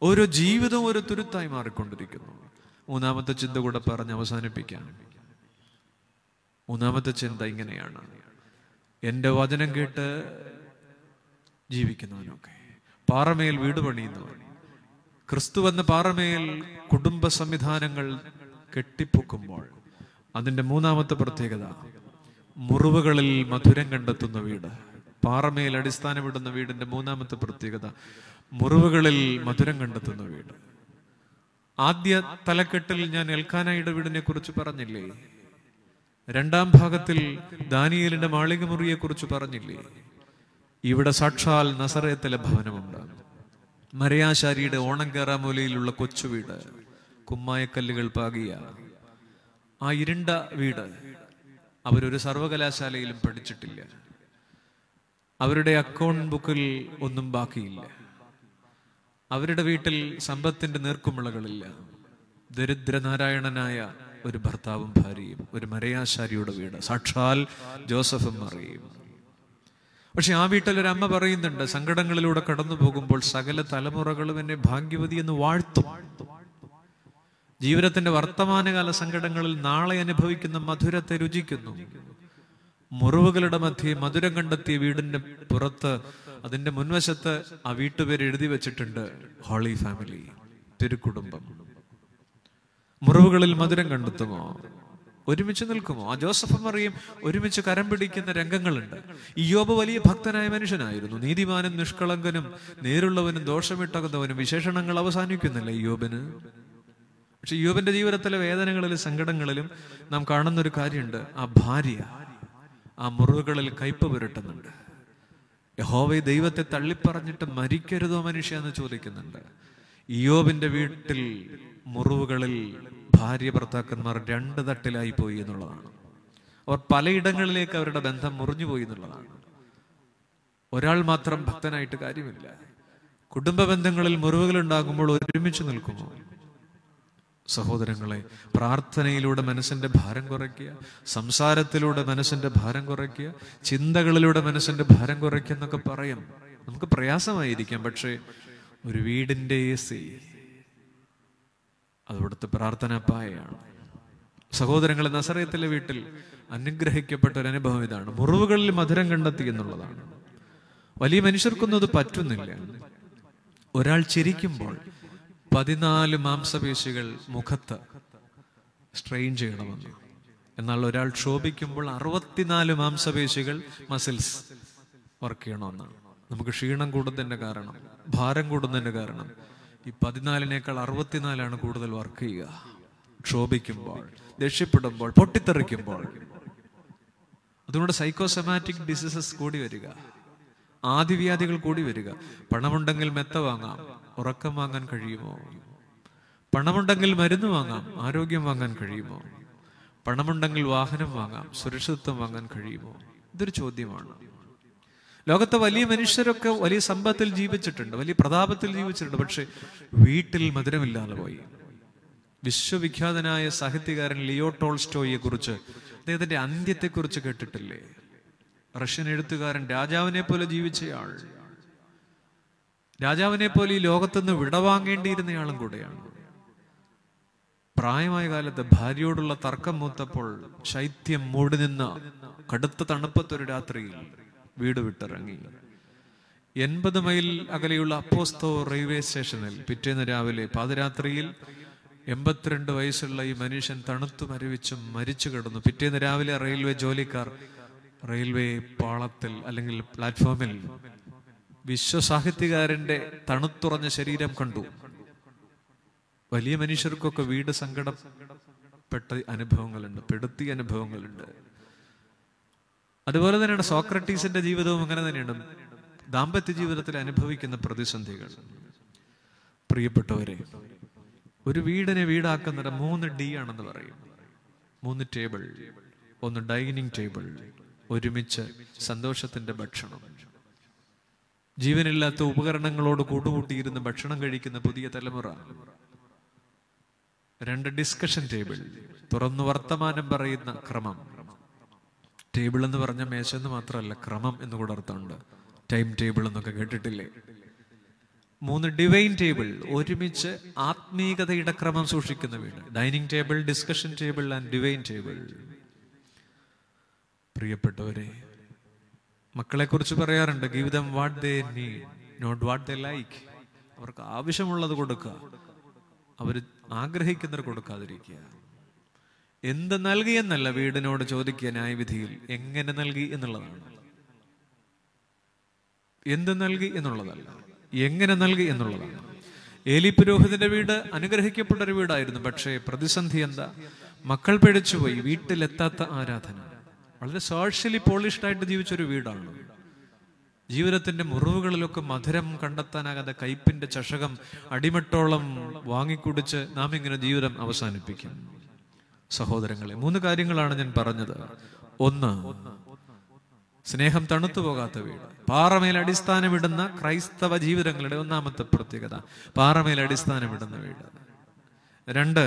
ഓരോ ജീവിതവും ഒരു തുരുത്തായി മാറിക്കൊണ്ടിരിക്കുന്നു മൂന്നാമത്തെ ചിന്ത കൂടെ പറഞ്ഞ് അവസാനിപ്പിക്കാം മൂന്നാമത്തെ ചിന്ത ഇങ്ങനെയാണ് എൻ്റെ വചനം കേട്ട് ജീവിക്കുന്നവനൊക്കെ പാറമേൽ വീട് പണിയുന്നവൻ ക്രിസ്തു വന്ന പാറമേൽ കുടുംബ സംവിധാനങ്ങൾ കെട്ടിപ്പൊക്കുമ്പോൾ അതിൻ്റെ മൂന്നാമത്തെ പ്രത്യേകത മുറിവുകളിൽ മധുരം കണ്ടെത്തുന്ന വീട് പാറമേൽ അടിസ്ഥാനമിടുന്ന വീടിന്റെ മൂന്നാമത്തെ പ്രത്യേകത മുറിവുകളിൽ മധുരം കണ്ടെത്തുന്ന വീട് ആദ്യ തലക്കെട്ടിൽ ഞാൻ എൽക്കാനയുടെ വീടിനെ കുറിച്ച് പറഞ്ഞില്ലേ രണ്ടാം ഭാഗത്തിൽ ദാനിയലിന്റെ മുറിയെ കുറിച്ച് പറഞ്ഞില്ലേ ഇവിടെ സാക്ഷാൽ നസറയത്തിലെ ഭവനമുണ്ട് മരയാശാരിയുടെ ഓണങ്കേറാമൂലയിലുള്ള കൊച്ചു വീട് കുമ്മായക്കല്ലുകൾ പാകിയ ആ ഇരുണ്ട വീട് അവരൊരു സർവകലാശാലയിലും പഠിച്ചിട്ടില്ല അവരുടെ അക്കൗണ്ട് ബുക്കിൽ ഒന്നും ബാക്കിയില്ല അവരുടെ വീട്ടിൽ സമ്പത്തിന്റെ നേർക്കുമിളകളില്ല ദരിദ്രനാരായണനായ ഒരു ഭർത്താവും ഭാര്യയും ഒരു മരയാശാരിയുടെ വീട് സാക്ഷാൽ ജോസഫും മറിയും പക്ഷെ ആ വീട്ടിൽ ഒരു അമ്മ പറയുന്നുണ്ട് സങ്കടങ്ങളിലൂടെ കടന്നു പോകുമ്പോൾ സകല തലമുറകളും എന്നെ ഭാഗ്യവതി എന്ന് വാഴ്ത്തും ജീവിതത്തിന്റെ വർത്തമാനകാല സങ്കടങ്ങളിൽ നാളെ അനുഭവിക്കുന്ന മധുരത്തെ രുചിക്കുന്നു മുറിവുകളുടെ മധ്യേ മധുരം കണ്ടെത്തിയ വീടിന്റെ പുറത്ത് അതിന്റെ മുൻവശത്ത് ആ വീട്ടുപേര് എഴുതി വെച്ചിട്ടുണ്ട് ഹോളി ഫാമിലി തിരുക്കുടുംബം മുറിവുകളിൽ മധുരം കണ്ടെത്തുമോ ഒരുമിച്ച് നിൽക്കുമോ ആ ജോസഫ് അറിയും ഒരുമിച്ച് കരം പിടിക്കുന്ന രംഗങ്ങളുണ്ട് യോബ് വലിയ ഭക്തനായ മനുഷ്യനായിരുന്നു നീതിമാനും നിഷ്കളങ്കനും നേരുള്ളവനും ദോഷമിട്ടകുന്നവനും വിശേഷണങ്ങൾ അവസാനിക്കുന്നില്ല ഇയോബിന് പക്ഷെ യോബിന്റെ ജീവിതത്തിലെ വേദനകളിലും സങ്കടങ്ങളിലും നാം കാണുന്ന ഒരു കാര്യമുണ്ട് ആ ഭാര്യ ആ മുറിവുകളിൽ കയ്പ് പുരട്ടുന്നുണ്ട് യഹോവ ദൈവത്തെ തള്ളിപ്പറഞ്ഞിട്ട് മരിക്കരുതോ മനുഷ്യ എന്ന് ചോദിക്കുന്നുണ്ട് ഇയോബിന്റെ വീട്ടിൽ മുറിവുകളിൽ ഭാര്യ ഭർത്താക്കന്മാർ രണ്ട് തട്ടിലായി പോയി എന്നുള്ളതാണ് അവർ പലയിടങ്ങളിലേക്ക് അവരുടെ ബന്ധം മുറിഞ്ഞു പോയി എന്നുള്ളതാണ് ഒരാൾ മാത്രം ഭക്തനായിട്ട് കാര്യമില്ല കുടുംബ ബന്ധങ്ങളിൽ മുറിവുകൾ ഉണ്ടാകുമ്പോൾ ഒരുമിച്ച് നിൽക്കുമോ സഹോദരങ്ങളെ പ്രാർത്ഥനയിലൂടെ മനസ്സിൻ്റെ ഭാരം കുറയ്ക്കുക സംസാരത്തിലൂടെ മനസ്സിൻ്റെ ഭാരം കുറയ്ക്കുക ചിന്തകളിലൂടെ മനസ്സിൻ്റെ ഭാരം കുറയ്ക്കുക എന്നൊക്കെ പറയാം നമുക്ക് പ്രയാസമായിരിക്കാം പക്ഷേ ഒരു വീടിൻ്റെ എ സി അതവിടുത്തെ പ്രാർത്ഥനാ പായയാണ് സഹോദരങ്ങളെ നസറയത്തിലെ വീട്ടിൽ അനുഗ്രഹിക്കപ്പെട്ട ഒരു അനുഭവം ഇതാണ് മുറിവുകളിൽ മധുരം കണ്ടെത്തി എന്നുള്ളതാണ് വലിയ മനുഷ്യർക്കൊന്നും അത് പറ്റുന്നില്ല ഒരാൾ ചിരിക്കുമ്പോൾ പതിനാല് മാംസപേശികൾ മുഖത്ത് സ്ട്രെയിൻ ചെയ്യണമെന്ന് എന്നാൽ ഒരാൾ ക്ഷോഭിക്കുമ്പോൾ അറുപത്തിനാല് മാംസപേശികൾ മസിൽസ് വർക്ക് ചെയ്യണമെന്നാണ് നമുക്ക് ക്ഷീണം കൂടുന്നതിൻ്റെ കാരണം ഭാരം കൂടുന്നതിൻ്റെ കാരണം ഈ പതിനാലിനേക്കാൾ അറുപത്തിനാലാണ് കൂടുതൽ വർക്ക് ചെയ്യുക ക്ഷോഭിക്കുമ്പോൾ ദേഷ്യപ്പെടുമ്പോൾ പൊട്ടിത്തെറിക്കുമ്പോൾ അതുകൊണ്ട് സൈക്കോസെമാറ്റിക് ഡിസീസസ് കൂടി വരിക ആദിവ്യാധികൾ കൂടി വരിക പണമുണ്ടെങ്കിൽ മെത്ത വാങ്ങാം ഉറക്കം വാങ്ങാൻ കഴിയുമോ പണമുണ്ടെങ്കിൽ മരുന്ന് വാങ്ങാം ആരോഗ്യം വാങ്ങാൻ കഴിയുമോ പണമുണ്ടെങ്കിൽ വാഹനം വാങ്ങാം സുരക്ഷിതത്വം വാങ്ങാൻ കഴിയുമോ ഇതൊരു ചോദ്യമാണ് ലോകത്തെ വലിയ മനുഷ്യരൊക്കെ വലിയ സമ്പത്തിൽ ജീവിച്ചിട്ടുണ്ട് വലിയ പ്രതാപത്തിൽ ജീവിച്ചിട്ടുണ്ട് പക്ഷെ വീട്ടിൽ മധുരമില്ലാതെ പോയി വിശ്വവിഖ്യാതനായ സാഹിത്യകാരൻ ലിയോ ടോൾസ്റ്റോയെ കുറിച്ച് അദ്ദേഹത്തിന്റെ അന്ത്യത്തെക്കുറിച്ച് കേട്ടിട്ടില്ലേ റഷ്യൻ എഴുത്തുകാരൻ രാജാവിനെ പോലെ ജീവിച്ചയാൾ രാജാവിനെ പോലെ ഈ ലോകത്തുനിന്ന് വിടവാങ്ങേണ്ടിയിരുന്നയാളും കൂടെയാണ് പ്രായമായ കാലത്ത് ഭാര്യയോടുള്ള തർക്കം മൂത്തപ്പോൾ ശൈത്യം മൂടി നിന്ന് കടുത്ത തണുപ്പത്തൊരു രാത്രിയിൽ വീട് വിട്ടിറങ്ങി എൺപത് മൈൽ അകലെയുള്ള അപ്പോസ്തോ റെയിൽവേ സ്റ്റേഷനിൽ പിറ്റേന്ന് രാവിലെ പാതിരാത്രിയിൽ എൺപത്തിരണ്ട് വയസ്സുള്ള ഈ മനുഷ്യൻ തണുത്തു മരവിച്ചും മരിച്ചു കിടന്നു പിറ്റേന്ന് രാവിലെ റെയിൽവേ ജോലിക്കാർ റെയിൽവേ പാളത്തിൽ അല്ലെങ്കിൽ പ്ലാറ്റ്ഫോമിൽ വിശ്വസാഹിത്യകാരന്റെ തണുത്തുറഞ്ഞ ശരീരം കണ്ടു വലിയ മനുഷ്യർക്കൊക്കെ വീട് സങ്കടപ്പെട്ട അനുഭവങ്ങളുണ്ട് പെടുത്തിയ അനുഭവങ്ങളുണ്ട് അതുപോലെ തന്നെയാണ് സോക്രട്ടീസിന്റെ ജീവിതവും അങ്ങനെ തന്നെയാണ് ദാമ്പത്യ ജീവിതത്തിൽ അനുഭവിക്കുന്ന പ്രതിസന്ധികൾ പ്രിയപ്പെട്ടവരെ ഒരു വീടിനെ വീടാക്കുന്നത് മൂന്ന് ഡി ആണെന്ന് പറയും മൂന്ന് ടേബിൾ ഒന്ന് ഡൈനിങ് ടേബിൾ ഒരുമിച്ച് സന്തോഷത്തിന്റെ ഭക്ഷണം ജീവനില്ലാത്ത ഉപകരണങ്ങളോട് കൂട്ടുകൂട്ടിയിരുന്ന് ഭക്ഷണം കഴിക്കുന്ന പുതിയ തലമുറ രണ്ട് ഡിസ്കഷൻ ടേബിൾ തുറന്നു വർത്തമാനം പറയുന്ന ക്രമം ടേബിൾ എന്ന് പറഞ്ഞ മേശ എന്ന് മാത്രമല്ല ക്രമം എന്ന് കൂടെ അർത്ഥമുണ്ട് ടൈം ടേബിൾ എന്നൊക്കെ കേട്ടിട്ടില്ലേ മൂന്ന് ഡിവൈൻ ടേബിൾ ഒരുമിച്ച് ആത്മീകതയുടെ ക്രമം സൂക്ഷിക്കുന്ന വീട് dining table discussion table and divine table പ്രിയപ്പെട്ടവരെ മക്കളെക്കുറിച്ച് പറയാറുണ്ട് give them what they need not what they like അവർക്ക് ആവശ്യമുള്ളത് കൊടുക്കുക അവർ ആഗ്രഹിക്കുന്നവർ കൊടുക്കാതിരിക്കുക എന്ത് നൽകി എന്നല്ല വീടിനോട് ചോദിക്കുക ന്യായവിധിയിൽ എങ്ങനെ നൽകി എന്നുള്ളതാണ് എന്ത് നൽകി എന്നുള്ളതല്ല എങ്ങനെ നൽകി എന്നുള്ളതാണ് ഏലി പുരോഹിതന്റെ വീട് അനുഗ്രഹിക്കപ്പെട്ട ഒരു വീടായിരുന്നു പക്ഷേ പ്രതിസന്ധി എന്താ മക്കൾ പിഴച്ചുപോയി വീട്ടിലെത്താത്ത ആരാധന വളരെ സോഷ്യലി ആയിട്ട് ജീവിച്ചൊരു വീടാണ് ജീവിതത്തിന്റെ മുറിവുകളിലൊക്കെ മധുരം കണ്ടെത്താനാകാതെ കയ്പിന്റെ ചഷകം അടിമട്ടോളം വാങ്ങിക്കുടിച്ച് നാം ഇങ്ങനെ ജീവിതം അവസാനിപ്പിക്കും സഹോദരങ്ങളെ മൂന്ന് കാര്യങ്ങളാണ് ഞാൻ പറഞ്ഞത് ഒന്ന് സ്നേഹം തണുത്തു പോകാത്ത വീട് പാറമേൽ അടിസ്ഥാനമിടുന്ന ക്രൈസ്തവ ജീവിതങ്ങളുടെ ഒന്നാമത്തെ പ്രത്യേകത പാറമേൽ അടിസ്ഥാനമിടുന്ന വീട് രണ്ട്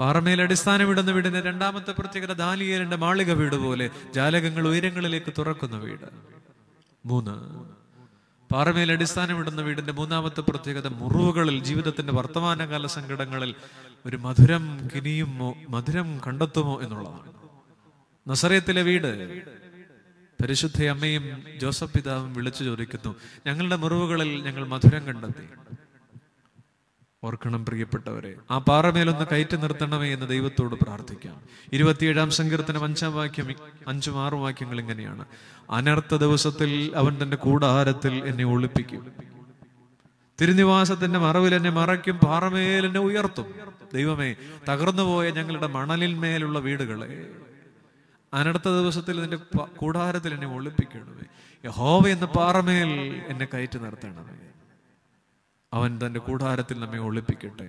പാറമേൽ ഇടുന്ന വീടിന്റെ രണ്ടാമത്തെ പ്രത്യേകത ദാലിയേലിന്റെ മാളിക വീട് പോലെ ജാലകങ്ങൾ ഉയരങ്ങളിലേക്ക് തുറക്കുന്ന വീട് മൂന്ന് പാറമേൽ ഇടുന്ന വീടിന്റെ മൂന്നാമത്തെ പ്രത്യേകത മുറിവുകളിൽ ജീവിതത്തിന്റെ വർത്തമാനകാല സങ്കടങ്ങളിൽ ഒരു മധുരം കിനിയുമോ മധുരം കണ്ടെത്തുമോ എന്നുള്ളതാണ് നസറിയത്തിലെ വീട് പരിശുദ്ധ അമ്മയും ജോസഫ് പിതാവും വിളിച്ചു ചോദിക്കുന്നു ഞങ്ങളുടെ മുറിവുകളിൽ ഞങ്ങൾ മധുരം കണ്ടെത്തി ഓർക്കണം പ്രിയപ്പെട്ടവരെ ആ പാറമേലൊന്ന് കയറ്റി നിർത്തണമേ എന്ന് ദൈവത്തോട് പ്രാർത്ഥിക്കാം ഇരുപത്തിയേഴാം സങ്കീർത്തനം അഞ്ചാം വാക്യം അഞ്ചും ആറും വാക്യങ്ങൾ ഇങ്ങനെയാണ് അനർത്ഥ ദിവസത്തിൽ അവൻ തന്റെ കൂടാരത്തിൽ എന്നെ ഒളിപ്പിക്കും തിരുനിവാസത്തിന്റെ മറവിൽ എന്നെ മറയ്ക്കും പാറമേൽ എന്നെ ഉയർത്തും ദൈവമേ തകർന്നുപോയ ഞങ്ങളുടെ മണലിന്മേലുള്ള വീടുകളെ അനടുത്ത ദിവസത്തിൽ നിന്റെ കൂടാരത്തിൽ എന്നെ ഒളിപ്പിക്കണമേ യഹോവ എന്ന പാറമേൽ എന്നെ കയറ്റി നിർത്തണമേ അവൻ തൻ്റെ കൂടാരത്തിൽ നമ്മെ ഒളിപ്പിക്കട്ടെ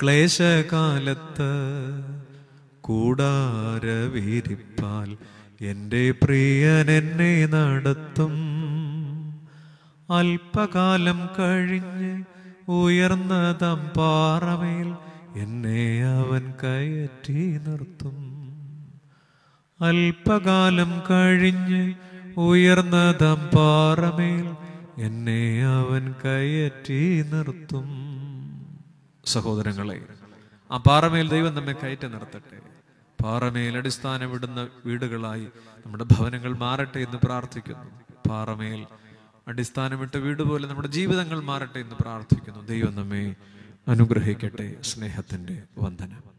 ക്ലേശകാലത്ത് കൂടാരവിരിപ്പാൽ എൻ്റെ പ്രിയൻ എന്നെ നടത്തും അല്പകാലം കഴിഞ്ഞ് ഉയർന്നതം പാറമേൽ എന്നെ അവൻ കയറ്റി നിർത്തും അല്പകാലം കഴിഞ്ഞ് ഉയർന്നതം പാറമേൽ എന്നെ അവൻ കയറ്റി നിർത്തും സഹോദരങ്ങളെ ആ പാറമേൽ ദൈവം നമ്മെ കയറ്റി നിർത്തട്ടെ പാറമേൽ അടിസ്ഥാനം വിടുന്ന വീടുകളായി നമ്മുടെ ഭവനങ്ങൾ മാറട്ടെ എന്ന് പ്രാർത്ഥിക്കുന്നു പാറമേൽ അടിസ്ഥാനമിട്ട വീട് പോലെ നമ്മുടെ ജീവിതങ്ങൾ മാറട്ടെ എന്ന് പ്രാർത്ഥിക്കുന്നു ദൈവം നമ്മെ അനുഗ്രഹിക്കട്ടെ സ്നേഹത്തിൻ്റെ വന്ദനം